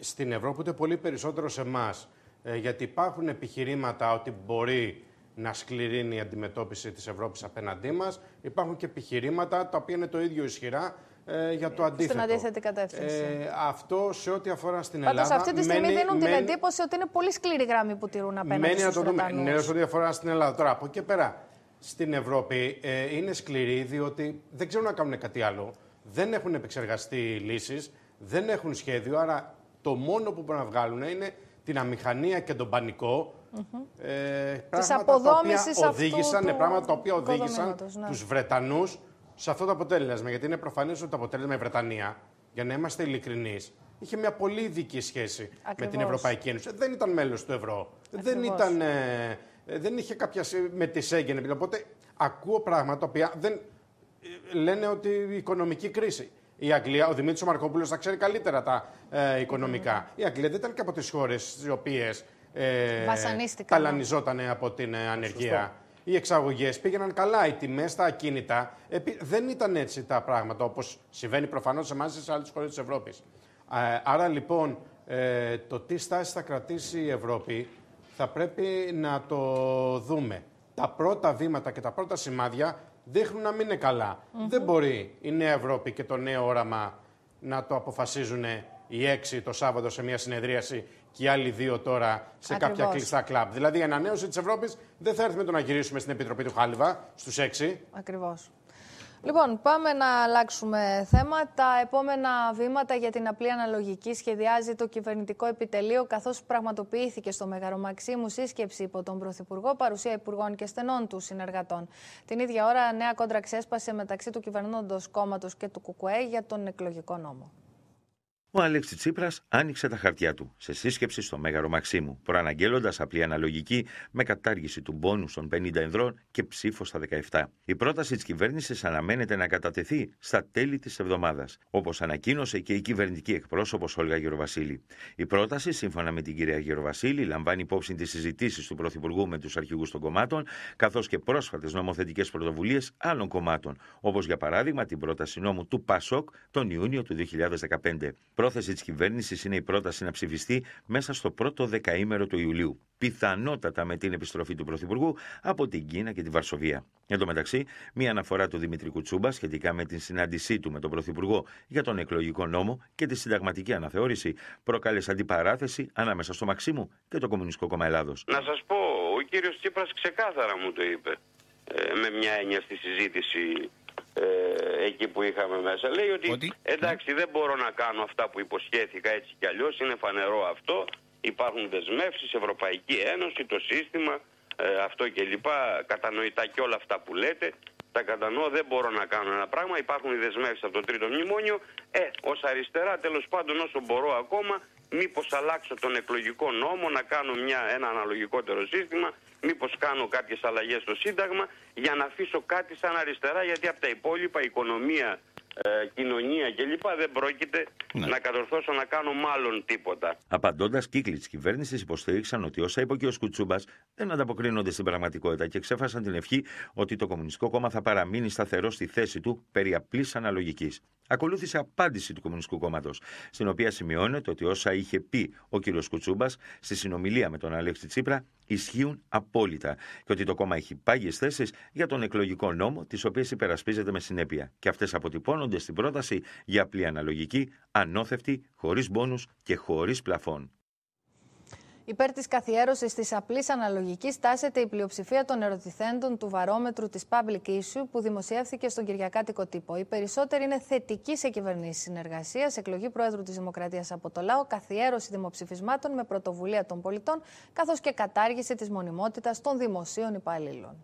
στην Ευρώπη, ούτε πολύ περισσότερο σε εμάς. Ε, γιατί υπάρχουν επιχειρήματα ότι μπορεί να σκληρύνει η αντιμετώπιση της Ευρώπης απέναντί μας. Υπάρχουν και επιχειρήματα τα οποία είναι το ίδιο ισχυρά ε, για το αντίθετο. Στην αντίθετη κατεύθυνση. Ε, αυτό σε ό,τι αφορά στην Πάντως, Ελλάδα. αυτή τη στιγμή μένει, δίνουν μένει, την εντύπωση ότι είναι πολύ σκληρή γραμμή που τηρούν απέναντι μένει να το δούμε. Ναι, σε ό,τι αφορά στην Ελλάδα. Τώρα, από εκεί πέρα, στην Ευρώπη ε, είναι σκληρή διότι δεν ξέρουν να κάνουν κάτι άλλο. Δεν έχουν επεξεργαστεί λύσεις, δεν έχουν σχέδιο, άρα το μόνο που μπορούν να βγάλουν είναι την αμηχανία και τον πανικό. Mm -hmm. ε, πράγματα τα οποία οδήγησαν, ναι, του... πράγματα τα οποία οδήγησαν ναι. τους Βρετανούς σε αυτό το αποτέλεσμα. Γιατί είναι προφανές ότι το αποτέλεσμα η Βρετανία, για να είμαστε ειλικρινείς, είχε μια πολύ ειδική σχέση με την Ευρωπαϊκή Ένωση. Δεν ήταν μέλος του ευρώ. Δεν, ήταν, ε, δεν είχε κάποια με τη Σέγγεν. Οπότε ακούω πράγματα τα οποία δεν, ε, λένε ότι η οικονομική κρίση. Η Αγγλία, ο Δημήτρης Μαρκόπουλο θα ξέρει καλύτερα τα ε, οικονομικα Η Αγγλία δεν ήταν και από τις χώρες τι οποίες ε, ναι. ταλανιζόταν ε, από την ε, ανεργία. Οι εξαγωγές πήγαιναν καλά, οι τιμές τα ακίνητα. Δεν ήταν έτσι τα πράγματα όπως συμβαίνει προφανώς σε εμάς και σε άλλες χώρες της Ευρώπης. Άρα λοιπόν το τι στάση θα κρατήσει η Ευρώπη θα πρέπει να το δούμε. Τα πρώτα βήματα και τα πρώτα σημάδια δείχνουν να μην είναι Δεν μπορεί η Νέα Ευρώπη και το νέο όραμα να το αποφασίζουν οι έξι το Σάββατο σε μια συνεδρίαση και οι άλλοι δύο τώρα σε κάποια κλειστά κλαμπ. Δηλαδή η ανανέωση της Ευρώπης δεν θα έρθει με το να γυρίσουμε στην Επιτροπή του Χάλιβα στους έξι. Ακριβώς. Λοιπόν, πάμε να αλλάξουμε θέμα. Τα επόμενα βήματα για την απλή αναλογική σχεδιάζει το κυβερνητικό επιτελείο, καθώς πραγματοποιήθηκε στο Μεγαρομαξίμου σύσκεψη υπό τον Πρωθυπουργό, παρουσία υπουργών και στενών του συνεργατών. Την ίδια ώρα, νέα κόντρα ξέσπασε μεταξύ του κυβερνώντος κόμματος και του ΚΚΕ για τον εκλογικό νόμο. Ο Αλέξη Τσίπρας άνοιξε τα χαρτιά του σε σύσκεψη στο Μέγαρο Μαξίμου, προαναγγέλλοντας απλή αναλογική με κατάργηση του πόνου των 50 ενδρών και ψήφο στα 17. Η πρόταση της κυβέρνησης αναμένεται να κατατεθεί στα τέλη της εβδομάδας, όπως ανακοίνωσε και η κυβερνητική εκπρόσωπος Όλγα Γεροβασίλη. Η πρόταση, σύμφωνα με την κυρία Γεροβασίλη, λαμβάνει υπόψη τις συζητήσεις του Πρωθυπουργού με τους αρχηγούς των κομμάτων, καθώς και πρόσφατες νομοθετικές πρωτοβουλίες άλλων κομμάτων, όπως για παράδειγμα την πρόταση νόμου του ΠΑΣΟΚ τον Ιούνιο του 2015 πρόθεση της κυβέρνησης είναι η πρόταση να ψηφιστεί μέσα στο πρώτο δεκαήμερο του Ιουλίου, πιθανότατα με την επιστροφή του Πρωθυπουργού από την Κίνα και τη Βαρσοβία. Εν τω μεταξύ, μία αναφορά του Δημήτρη Τσούμπα σχετικά με την συνάντησή του με τον Πρωθυπουργό για τον εκλογικό νόμο και τη συνταγματική αναθεώρηση προκάλεσε αντιπαράθεση ανάμεσα στο Μαξίμου και το Κομμουνιστικό Κόμμα Ελλάδος. Να σας πω, ο κύριος Τσίπρας ξεκάθαρα μου το είπε. Ε, με μια έννοια στη συζήτηση ε, εκεί που είχαμε μέσα. Λέει ότι, εντάξει δεν μπορώ να κάνω αυτά που υποσχέθηκα έτσι κι αλλιώς, είναι φανερό αυτό, υπάρχουν δεσμεύσεις, Ευρωπαϊκή Ένωση, το σύστημα, ε, αυτό κλπ. Κατανοητά και όλα αυτά που λέτε. Τα κατανοώ, δεν μπορώ να κάνω ένα πράγμα. Υπάρχουν οι δεσμεύσεις από το τρίτο μνημόνιο. Ε, ως αριστερά, τέλος πάντων, όσο μπορώ ακόμα, μήπως αλλάξω τον εκλογικό νόμο, να κάνω μια, ένα αναλογικότερο σύστημα, Μήπως κάνω κάποιες αλλαγές στο Σύνταγμα για να αφήσω κάτι σαν αριστερά γιατί από τα υπόλοιπα οικονομία, ε, κοινωνία κλπ. δεν πρόκειται ναι. να κατορθώσω να κάνω μάλλον τίποτα. Απαντώντας, κύκλοι της κυβέρνησης υποστήριξαν ότι όσα είπε και ο κ. δεν ανταποκρίνονται στην πραγματικότητα και ξέφασαν την ευχή ότι το Κομμουνιστικό Κόμμα θα παραμείνει σταθερό στη θέση του περί απλής αναλογικής. Ακολούθησε απάντηση του Κομμουνιστικού Κόμματος, στην οποία σημειώνεται ότι όσα είχε πει ο κ. Κουτσούμπας στη συνομιλία με τον Αλέξη Τσίπρα ισχύουν απόλυτα και ότι το κόμμα έχει πάγιες θέσεις για τον εκλογικό νόμο, τις οποίες υπερασπίζεται με συνέπεια. Και αυτές αποτυπώνονται στην πρόταση για απλή αναλογική, ανώθευτη, χωρίς μπόνους και χωρίς πλαφών. Υπέρ της καθιέρωσης της απλής αναλογικής τάσεται η πλειοψηφία των ερωτηθέντων του βαρόμετρου της Public Issue που δημοσιεύθηκε στον Κυριακάτικο Τύπο. Οι περισσότεροι είναι θετικοί σε κυβερνήσεις συνεργασίας, εκλογή Προέδρου της Δημοκρατίας από το λαό, καθιέρωση δημοψηφισμάτων με πρωτοβουλία των πολιτών, καθώς και κατάργηση της μονιμότητας των δημοσίων υπαλλήλων.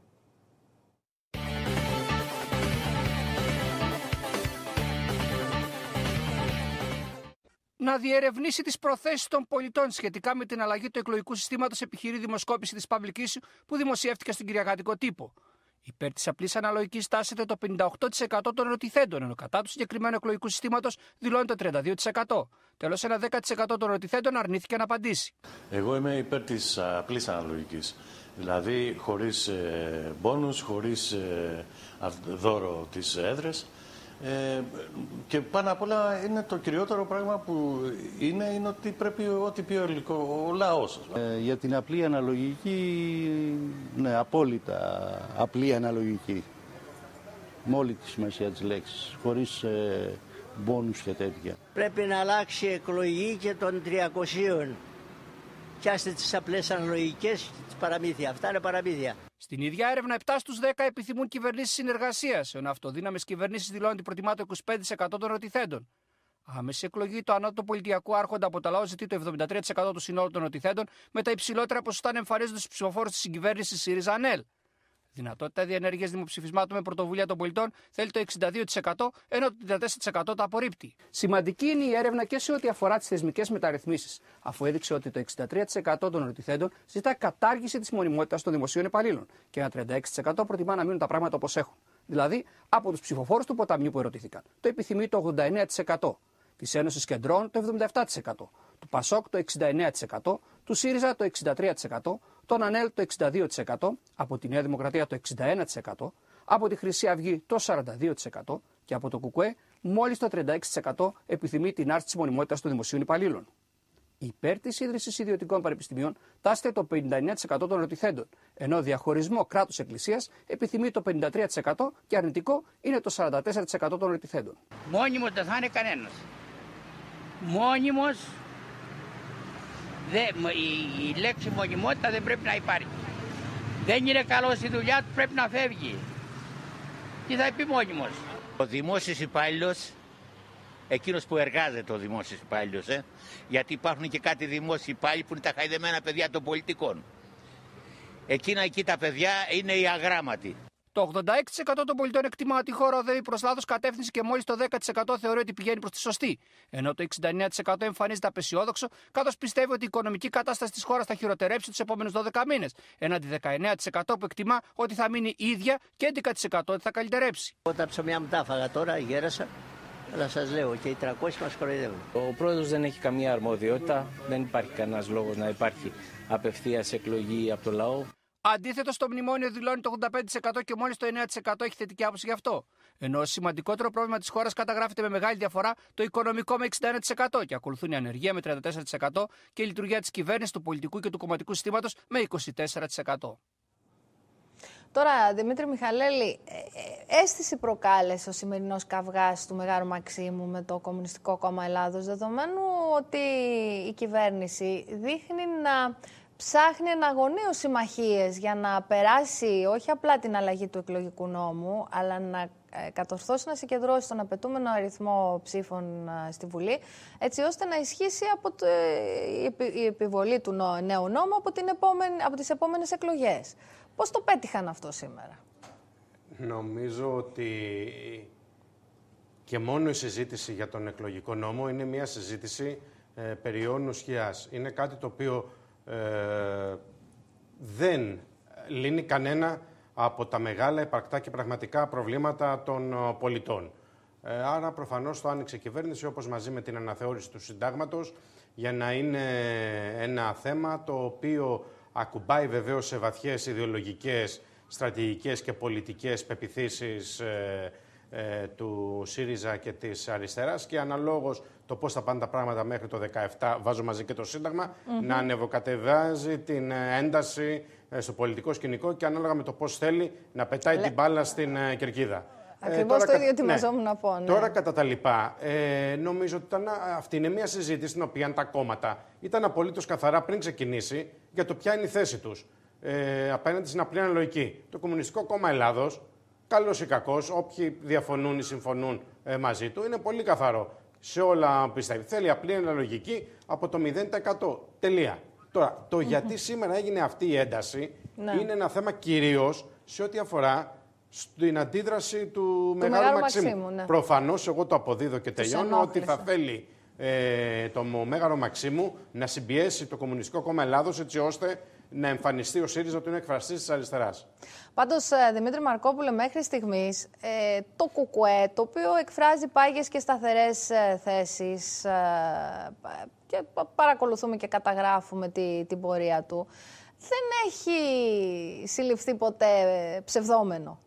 να διερευνήσει τις προθέσεις των πολιτών σχετικά με την αλλαγή του εκλογικού συστήματος, επιχείρη δημοσκόπηση της Παμπλική που δημοσιεύτηκε στην Κυριακάτικο τύπο. Υπέρ της απλής αναλογικής τάσεται το 58% των ερωτηθέντων, ενώ κατά του συγκεκριμένου εκλογικού συστήματος δηλώνει το 32%. Τέλος, ένα 10% των ερωτηθέντων αρνήθηκε να απαντήσει. Εγώ είμαι υπέρ της απλής αναλογικής. Δηλαδή, χωρίς ε, μπόνους, χωρίς ε, δώρο της έδρε. Ε, και πάνω απ' όλα είναι το κυριότερο πράγμα που είναι, είναι ότι πρέπει ό,τι πει ο, ο λαός. Ε, για την απλή αναλογική, ναι, απόλυτα απλή αναλογική. Με όλη τη σημασία της λέξης, χωρίς ε, μπόνους και τέτοια. Πρέπει να αλλάξει η εκλογή και των 300. Κιάστε τις απλές αναλογικές τις παραμύθια. Αυτά είναι παραμύθια. Στην ίδια έρευνα, 7 στου 10 επιθυμούν κυβερνήσεις συνεργασίας, ενώ αυτοδύναμες κυβερνήσεις δηλώνουν ότι προτιμά το 25% των ερωτηθέντων. Άμεση εκλογή του ανώτατου πολιτιακού άρχοντα από τα λαό ζητεί το 73% του συνόλου των ερωτηθέντων, με τα υψηλότερα ποσοστά να εμφανίζονται στους ψηφοφόρους της συγκυβέρνησης ΣΥΡΙΖΑΝΕΛ δυνατότητα διενέργειας δημοψηφισμάτων με πρωτοβουλία των πολιτών θέλει το 62%, ενώ το 34% τα απορρίπτει. Σημαντική είναι η έρευνα και σε ό,τι αφορά τις θεσμικές μεταρρυθμίσεις, αφού έδειξε ότι το 63% των ρωτηθέντων ζητά κατάργηση της μονιμότητας των δημοσίων υπαλλήλων και ένα 36% προτιμά να μείνουν τα πράγματα όπως έχουν. Δηλαδή, από τους ψηφοφόρους του ποταμιού που ερωτήθηκαν, το επιθυμεί το 89%, της Ένωσης Κεντρών το 77%, του Πασόκ το 69%, του ΣΥΡΙΖΑ το 63%, τον ΑΝΕΛ το 62%, από τη Νέα Δημοκρατία το 61%, από τη Χρυσή Αυγή το 42% και από το ΚΚΕ μόλις το 36% επιθυμεί την άρση της μονιμότητας των δημοσίων υπαλλήλων. Υπέρ της ίδρυσης ιδιωτικών πανεπιστημίων τάσσεται το 59% των ερωτηθέντων, ενώ διαχωρισμό κράτου-εκκλησία επιθυμεί το 53% και αρνητικό είναι το 44% των ερωτηθέντων. Μόνιμος δεν θα είναι κανένας. Μόνιμος Δε, η, λέξη μονιμότητα δεν πρέπει να υπάρχει. Δεν είναι καλό στη δουλειά του, πρέπει να φεύγει. Τι θα πει Ο δημόσιος υπάλληλος, εκείνος που εργάζεται ο δημόσιος υπάλληλος, ε, γιατί υπάρχουν και κάτι δημόσιοι υπάλληλοι που είναι τα χαϊδεμένα παιδιά των πολιτικών. Εκείνα εκεί τα παιδιά είναι οι αγράμματοι. Το 86% των πολιτών εκτιμά ότι η χώρα οδεύει προς λάθος κατεύθυνση και μόλις το 10% θεωρεί ότι πηγαίνει προς τη σωστή. Ενώ το 69% εμφανίζεται απεσιόδοξο, καθώς πιστεύει ότι η οικονομική κατάσταση της χώρας θα χειροτερέψει τους επόμενους 12 μήνες. Έναντι 19% που εκτιμά ότι θα μείνει ίδια και 11% ότι θα καλυτερέψει. Όταν ψωμιά μου τα τώρα, γέρασα. Αλλά σας λέω και οι 300 μας κοροϊδεύουν. Ο πρόεδρος δεν έχει καμία αρμοδιότητα. Δεν υπάρχει κανένας λόγος να υπάρχει απευθείας εκλογή από το λαό. Αντίθετο, το μνημόνιο δηλώνει το 85% και μόλις το 9% έχει θετική άποψη γι' αυτό. Ενώ σημαντικότερο πρόβλημα της χώρας καταγράφεται με μεγάλη διαφορά το οικονομικό με 61% και ακολουθούν η ανεργία με 34% και η λειτουργία της κυβέρνησης, του πολιτικού και του κομματικού συστήματος με 24%. Τώρα, Δημήτρη Μιχαλέλη, αίσθηση ε, ε, προκάλεσε ο σημερινός καυγάς του Μεγάλου Μαξίμου με το Κομμουνιστικό Κόμμα Ελλάδος, δεδομένου ότι η κυβέρνηση δείχνει να ψάχνει εναγωνίω συμμαχίες για να περάσει όχι απλά την αλλαγή του εκλογικού νόμου, αλλά να ε, κατορθώσει να συγκεντρώσει τον απαιτούμενο αριθμό ψήφων ε, στη Βουλή, έτσι ώστε να ισχύσει από το, ε, η επιβολή του νέου νόμου από, την επόμενη, από τις επόμενες εκλογές. Πώς το πέτυχαν αυτό σήμερα. Νομίζω ότι και μόνο η συζήτηση για τον εκλογικό νόμο είναι μια συζήτηση ε, περί Είναι κάτι το οποίο ε, δεν λύνει κανένα από τα μεγάλα επαρκτά και πραγματικά προβλήματα των ε, πολιτών. Ε, άρα προφανώς το άνοιξε η κυβέρνηση όπως μαζί με την αναθεώρηση του συντάγματος για να είναι ένα θέμα το οποίο ακουμπάει βεβαίως σε βαθιές ιδεολογικές, στρατηγικές και πολιτικές πεπιθήσεις ε, του ΣΥΡΙΖΑ και της αριστεράς και αναλόγως το πώς θα πάνε τα πράγματα μέχρι το 17, βάζω μαζί και το συνταγμα να ανεβοκατεβάζει την ε, ένταση ε, στο πολιτικό σκηνικό και ανάλογα με το πώς θέλει να πετάει Λε... την μπάλα στην ε, κερκίδα. Ακριβώ ε, το ίδιο ετοιμαζόμουν ναι. να πω. Ναι. Τώρα, κατά τα λοιπά, ε, νομίζω ότι αυτή είναι μια συζήτηση στην οποία τα κόμματα ήταν απολύτως καθαρά πριν ξεκινήσει για το ποια είναι η θέση τους ε, απέναντι στην απλή αναλογική. Το Κομμουνιστικό Κόμμα Ελλάδος καλός ή κακός, όποιοι διαφωνούν ή συμφωνούν ε, μαζί του, είναι πολύ καθαρό. Σε όλα πιστεύει. Θέλει απλή αναλογική από το 0%. Τελεία. Τώρα, το γιατί σήμερα έγινε αυτή η ένταση ναι. είναι ένα θέμα κυρίως σε ό,τι αφορά στην αντίδραση του, μεγάλου, Μαξίμου. Μαξίμου ναι. Προφανώς, εγώ το αποδίδω και τελειώνω ότι θα θέλει ε, το Μέγαρο Μαξίμου να συμπιέσει το Κομμουνιστικό Κόμμα Ελλάδος έτσι ώστε να εμφανιστεί ο ΣΥΡΙΖΑ ότι είναι εκφραστής της αριστεράς. Πάντως, ε, Δημήτρη Μαρκόπουλε, μέχρι στιγμής ε, το κουκουέ, το οποίο εκφράζει πάγιες και σταθερές ε, θέσεις θέσει και παρακολουθούμε και καταγράφουμε τη, την πορεία του, δεν έχει συλληφθεί ποτέ ψευδόμενο.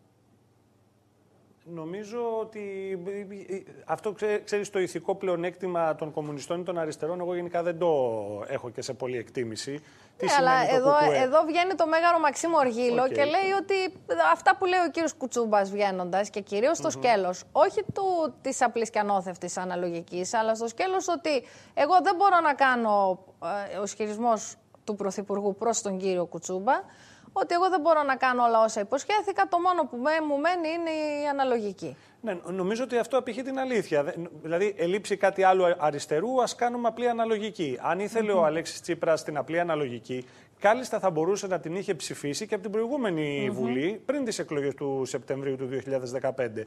Νομίζω ότι ε, ε, ε, αυτό ξέρεις το ηθικό πλεονέκτημα των κομμουνιστών ή των αριστερών. Εγώ γενικά δεν το έχω και σε πολλή εκτίμηση. Τι ναι, αλλά εδώ, εδώ βγαίνει το μέγαρο Μαξίμο Αργύλο και λέει ότι αυτά που λέει ο κύριος Κουτσούμπας βγαίνοντας και κυρίως στο mm σκέλος, όχι της απλής και ανώθευτης αναλογικής, αλλά στο σκέλος ότι εγώ δεν μπορώ να κάνω ο σχηρισμός του Πρωθυπουργού προς τον κύριο Κουτσούμπα ότι εγώ δεν μπορώ να κάνω όλα όσα υποσχέθηκα. Το μόνο που μου μένει είναι η αναλογική. Ναι, νομίζω ότι αυτό απηχεί την αλήθεια. Δηλαδή, ελείψει κάτι άλλο αριστερού, ας κάνουμε απλή αναλογική. Αν ήθελε ο Αλέξης Τσίπρας την απλή αναλογική, Κάλιστα θα μπορούσε να την είχε ψηφίσει και από την προηγούμενη Βουλή, πριν τις εκλογές του Σεπτεμβρίου του 2015.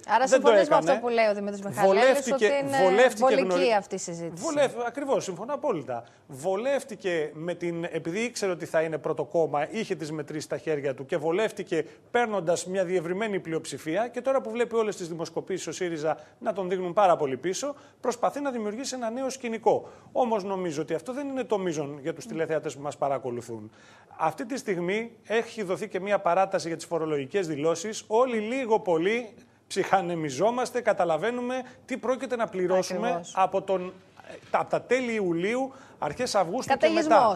Άρα συμφωνείς με αυτό που λέει ο Δημήτρης Μεχάλη. Βολεύτηκε, ότι είναι βολεύτηκε βολική αυτή η συζήτηση. Βολεύ... Ακριβώς, συμφωνώ απόλυτα. Βολεύτηκε με την. Επειδή ήξερε ότι θα είναι πρωτοκόμμα, είχε τις μετρήσεις στα χέρια του και βολεύτηκε παίρνοντας μια διευρυμένη πλειοψηφία. Και τώρα που βλέπει όλες τις δημοσκοπήσεις ο ΣΥΡΙΖΑ να τον δείχνουν πάρα πολύ πίσω, προσπαθεί να δημιουργήσει ένα νέο σκηνικό. Όμως νομίζω ότι αυτό δεν είναι το μείζον για τους τηλεθεατές που μας παρακολουθούν. Αυτή τη στιγμή έχει δοθεί και μια παράταση για τις φορολογικές δηλώσεις. Όλοι λίγο πολύ ψυχανεμιζόμαστε, καταλαβαίνουμε τι πρόκειται να πληρώσουμε από, τον, ε, από τα τέλη Ιουλίου, αρχές Αυγούστου και μετά.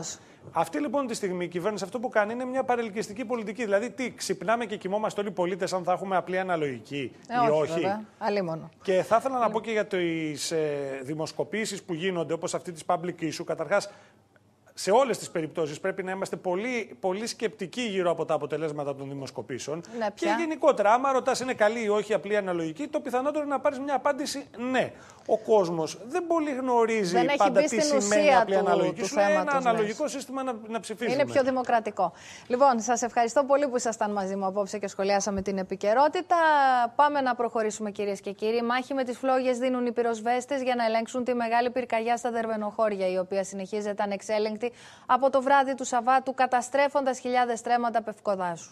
Αυτή λοιπόν τη στιγμή η κυβέρνηση αυτό που κάνει είναι μια παρελκυστική πολιτική. Δηλαδή, τι, ξυπνάμε και κοιμόμαστε όλοι οι πολίτες, αν θα έχουμε απλή αναλογική ε, ή όχι. όχι. Και θα ήθελα να πω και για τις ε, δημοσκοπήσεις που γίνονται, όπως αυτή της public issue. Καταρχάς, σε όλες τις περιπτώσεις πρέπει να είμαστε πολύ, πολύ σκεπτικοί γύρω από τα αποτελέσματα των δημοσκοπήσεων. Ναι, και γενικότερα, άμα ρωτάς είναι καλή ή όχι απλή αναλογική, το πιθανότερο είναι να πάρεις μια απάντηση ναι. Ο κόσμος δεν πολύ γνωρίζει δεν πάντα τι σημαίνει απλή του, αναλογική. Του, είναι ένα ναι. αναλογικό σύστημα να, να Είναι πιο δημοκρατικό. Λοιπόν, σας ευχαριστώ πολύ που ήσασταν μαζί μου απόψε και σχολιάσαμε την επικαιρότητα. Πάμε να προχωρήσουμε, κυρίες και κύριοι. Μάχη με τις φλόγες δίνουν οι πυροσβέστες για να ελέγξουν τη μεγάλη πυρκαγιά στα Δερβενοχώρια, η οποία συνεχίζεται ανεξέλεγκτη από το βράδυ του Σαββάτου, καταστρέφοντας χιλιάδες τρέματα πευκοδάσου.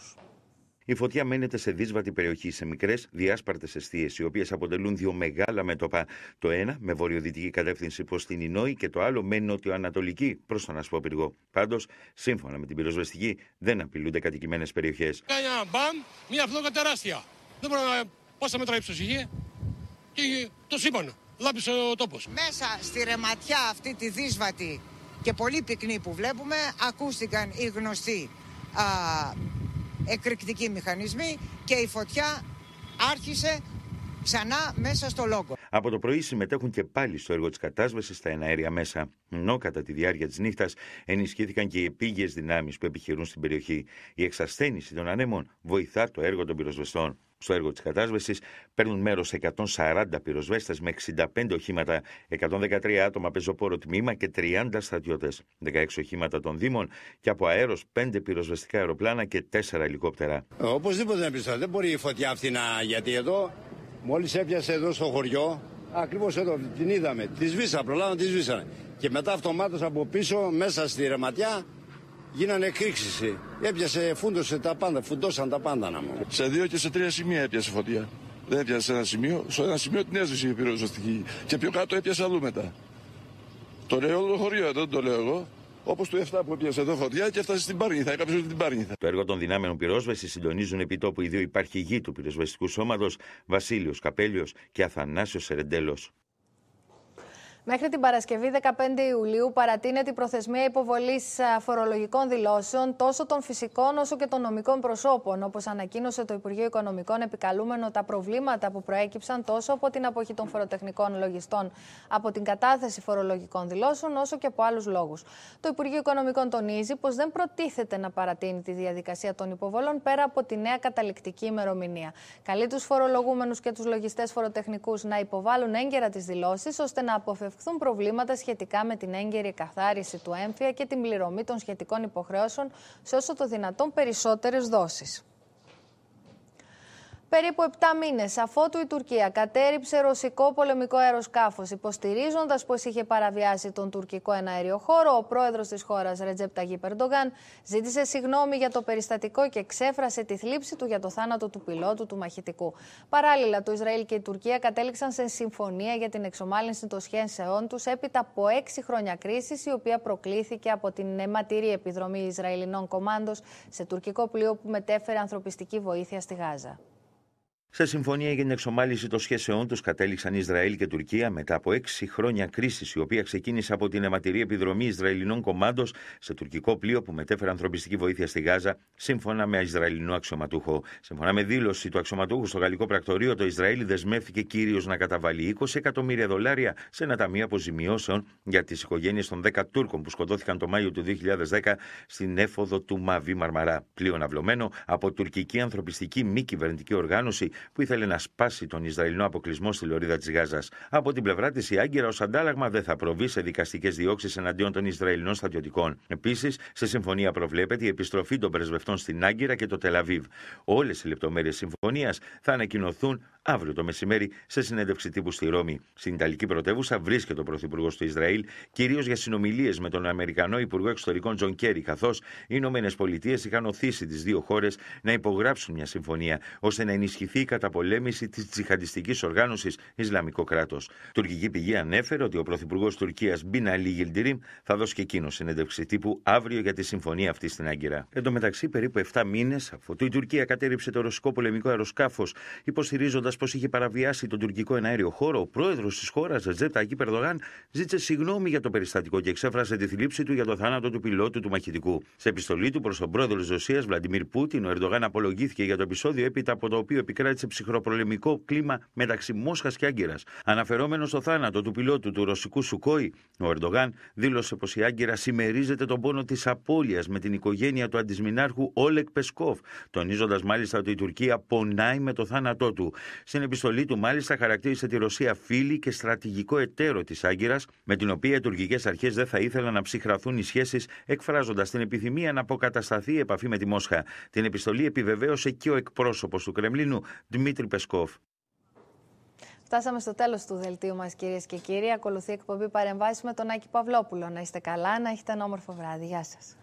Η φωτιά μένεται σε δύσβατη περιοχή, σε μικρές διάσπαρτες αιστείες, οι οποίες αποτελούν δύο μεγάλα μέτωπα. Το ένα με βορειοδυτική κατεύθυνση προς την Ινόη και το άλλο με νοτιοανατολική προς τον Ασπόπυργο. Πάντως, σύμφωνα με την πυροσβεστική, δεν απειλούνται κατοικημένες περιοχές. Κάνει μπαμ, μια φλόγα τεράστια. Δεν μπορώ να. Πόσα μέτρα ύψος και το σύμπαν. Λάπησε ο τόπος. Μέσα στη ρεματιά αυτή τη δύσβατη και πολύ πυκνοί που βλέπουμε, ακούστηκαν οι γνωστοί α, εκρηκτικοί μηχανισμοί και η φωτιά άρχισε ξανά μέσα στο λόγο. Από το πρωί συμμετέχουν και πάλι στο έργο της κατάσβεσης στα εναέρια μέσα. Ενώ κατά τη διάρκεια της νύχτας ενισχύθηκαν και οι επίγειες δυνάμεις που επιχειρούν στην περιοχή. Η εξασθένηση των ανέμων βοηθά το έργο των πυροσβεστών στο έργο της κατάσβεσης. Παίρνουν μέρος 140 πυροσβέστες με 65 οχήματα, 113 άτομα πεζοπόρο τμήμα και 30 στρατιώτε. 16 οχήματα των Δήμων και από αέρος 5 πυροσβεστικά αεροπλάνα και 4 ελικόπτερα. Ε, οπωσδήποτε πιστεύω, δεν μπορεί η φωτιά αυτή να. Γιατί εδώ, μόλις έπιασε εδώ στο χωριό, Ακριβώς εδώ την είδαμε. Τη σβήσα, προλάβαμε, τη σβήσανε. Και μετά αυτομάτως από πίσω, μέσα στη ρεματιά, γίνανε εκρήξεις. Ε. Έπιασε, φούντωσε τα πάντα, φουντώσαν τα πάντα να μου. Σε δύο και σε τρία σημεία έπιασε φωτιά. Δεν έπιασε ένα σημείο. Σε ένα σημείο την έζησε η πυροσβεστική. Και πιο κάτω έπιασε αλλού μετά. Το λέω όλο το χωριό, δεν το λέω εγώ. Όπως το 7 που έπιασε εδώ φωτιά και έφτασε στην Πάρνηθα. Έκαψε την Πάρνηθα. Το έργο των δυνάμεων πυρόσβεσης συντονίζουν επί τόπου οι δύο υπαρχηγοί του πυροσβεστικού σώματος, Βασίλειος Καπέλιος και Αθανάσιος Σερεντέλο. Μέχρι την Παρασκευή 15 Ιουλίου παρατείνεται η προθεσμία υποβολής φορολογικών δηλώσεων τόσο των φυσικών όσο και των νομικών προσώπων. Όπως ανακοίνωσε το Υπουργείο Οικονομικών, επικαλούμενο τα προβλήματα που προέκυψαν τόσο από την αποχή των φοροτεχνικών λογιστών από την κατάθεση φορολογικών δηλώσεων, όσο και από άλλους λόγους. Το Υπουργείο Οικονομικών τονίζει πως δεν προτίθεται να παρατείνει τη διαδικασία των υποβολών πέρα από τη νέα καταληκτική ημερομηνία. Καλεί τους φορολογούμενους και τους λογιστές φοροτεχνικούς να υποβάλουν έγκαιρα τις δηλώσεις ώστε να αποφευθούν αποφευχθούν προβλήματα σχετικά με την έγκαιρη καθάριση του έμφυα και την πληρωμή των σχετικών υποχρεώσεων σε όσο το δυνατόν περισσότερες δόσεις. Περίπου 7 μήνες αφότου η Τουρκία κατέριψε ρωσικό πολεμικό αεροσκάφος, υποστηρίζοντας πως είχε παραβιάσει τον τουρκικό εναέριο χώρο, ο πρόεδρος της χώρας Ρετζέπ Ταγί Περντογκαν, ζήτησε συγγνώμη για το περιστατικό και ξέφρασε τη θλίψη του για το θάνατο του πιλότου του μαχητικού. Παράλληλα, το Ισραήλ και η Τουρκία κατέληξαν σε συμφωνία για την εξομάλυνση των σχέσεών τους έπειτα από 6 χρόνια κρίσης, η οποία προκλήθηκε από την αιματηρή επιδρομή Ισραηλινών κομμάτων σε τουρκικό πλοίο που μετέφερε ανθρωπιστική βοήθεια στη Γάζα. Σε συμφωνία για την εξομάλυση των σχέσεών τους κατέληξαν Ισραήλ και Τουρκία μετά από έξι χρόνια κρίσης, η οποία ξεκίνησε από την αιματηρή επιδρομή Ισραηλινών κομμάτων σε τουρκικό πλοίο που μετέφερε ανθρωπιστική βοήθεια στη Γάζα, σύμφωνα με Ισραηλινό αξιωματούχο. Σύμφωνα με δήλωση του αξιωματούχου στο γαλλικό πρακτορείο, το Ισραήλ δεσμεύτηκε κυρίως να καταβάλει 20 εκατομμύρια δολάρια σε ένα ταμείο αποζημιώσεων για τις οικογένειες των 10 Τούρκων που σκοτώθηκαν το Μάιο του 2010 στην έφοδο του Μαβί Μαρμαρά, πλοίο αυλωμένο από τουρκική ανθρωπιστική μη κυβερνητική οργάνωση που ήθελε να σπάσει τον Ισραηλινό αποκλεισμό στη λωρίδα της Γάζας. Από την πλευρά της, η Άγκυρα ως αντάλλαγμα δεν θα προβεί σε δικαστικές διώξεις εναντίον των Ισραηλινών στρατιωτικών. Επίσης, σε συμφωνία προβλέπεται η επιστροφή των πρεσβευτών στην Άγκυρα και το Τελαβίβ. Όλες οι λεπτομέρειες συμφωνίας θα ανακοινωθούν Αύριο το μεσημέρι, σε συνέντευξη τύπου στη Ρώμη, στην Ιταλική πρωτεύουσα, βρίσκεται ο Πρωθυπουργός του Ισραήλ, κυρίως για συνομιλίες με τον Αμερικανό Υπουργό Εξωτερικών Τζον Κέρι, καθώς οι Ηνωμένες Πολιτείες είχαν οθήσει τις δύο χώρες να υπογράψουν μια συμφωνία ώστε να ενισχυθεί η καταπολέμηση της τζιχαντιστικής οργάνωσης Ισλαμικό κράτος. Τουρκική πηγή ανέφερε ότι ο Πρωθυπουργός Τουρκίας Μπίνα Αλή θα δώσει και εκείνο συνέντευξη τύπου αύριο για τη συμφωνία αυτή στην Άγκυρα. Εν τω μεταξύ, περίπου 7 μήνες αφού η Τουρκία κατέριψε το ρωσικό πολεμικό αεροσκάφος υποστηρίζοντας πω είχε παραβιάσει τον τουρκικό εναέριο χώρο, ο πρόεδρος της χώρας, Ζέτα Ακή Περδογάν, ζήτησε συγγνώμη για το περιστατικό και εξέφρασε τη θλίψη του για το θάνατο του πιλότου του μαχητικού. Σε επιστολή του προς τον πρόεδρο της Ρωσίας, Βλαντιμίρ Πούτιν, ο Ερντογάν απολογήθηκε για το επεισόδιο έπειτα από το οποίο επικράτησε ψυχροπολεμικό κλίμα μεταξύ Μόσχας και Άγκυρας. Αναφερόμενος στο θάνατο του πιλότου του ρωσικού Σουκόη, ο Ερντογάν δήλωσε πως η Άγκυρα συμμερίζεται τον πόνο της απώλειας με την οικογένεια του αντισμινάρχου Όλεκ Πεσκόφ, τονίζοντας μάλιστα ότι η Τουρκία πονάει με το θάνατό του. Στην επιστολή του, μάλιστα, χαρακτήρισε τη Ρωσία φίλη και στρατηγικό εταίρο της Άγκυρας, με την οποία οι τουρκικές αρχές δεν θα ήθελαν να ψυχραθούν οι σχέσεις, εκφράζοντας την επιθυμία να αποκατασταθεί η επαφή με τη Μόσχα. Την επιστολή επιβεβαίωσε και ο εκπρόσωπος του Κρεμλίνου, Δημήτρη Πεσκόφ. Φτάσαμε στο τέλος του δελτίου μας, κυρίες και κύριοι. Ακολουθεί εκπομπή παρεμβάσεις με τον Άκη Παυλόπουλο. Να είστε καλά, να έχετε ένα όμορφο βράδυ. Γεια σας.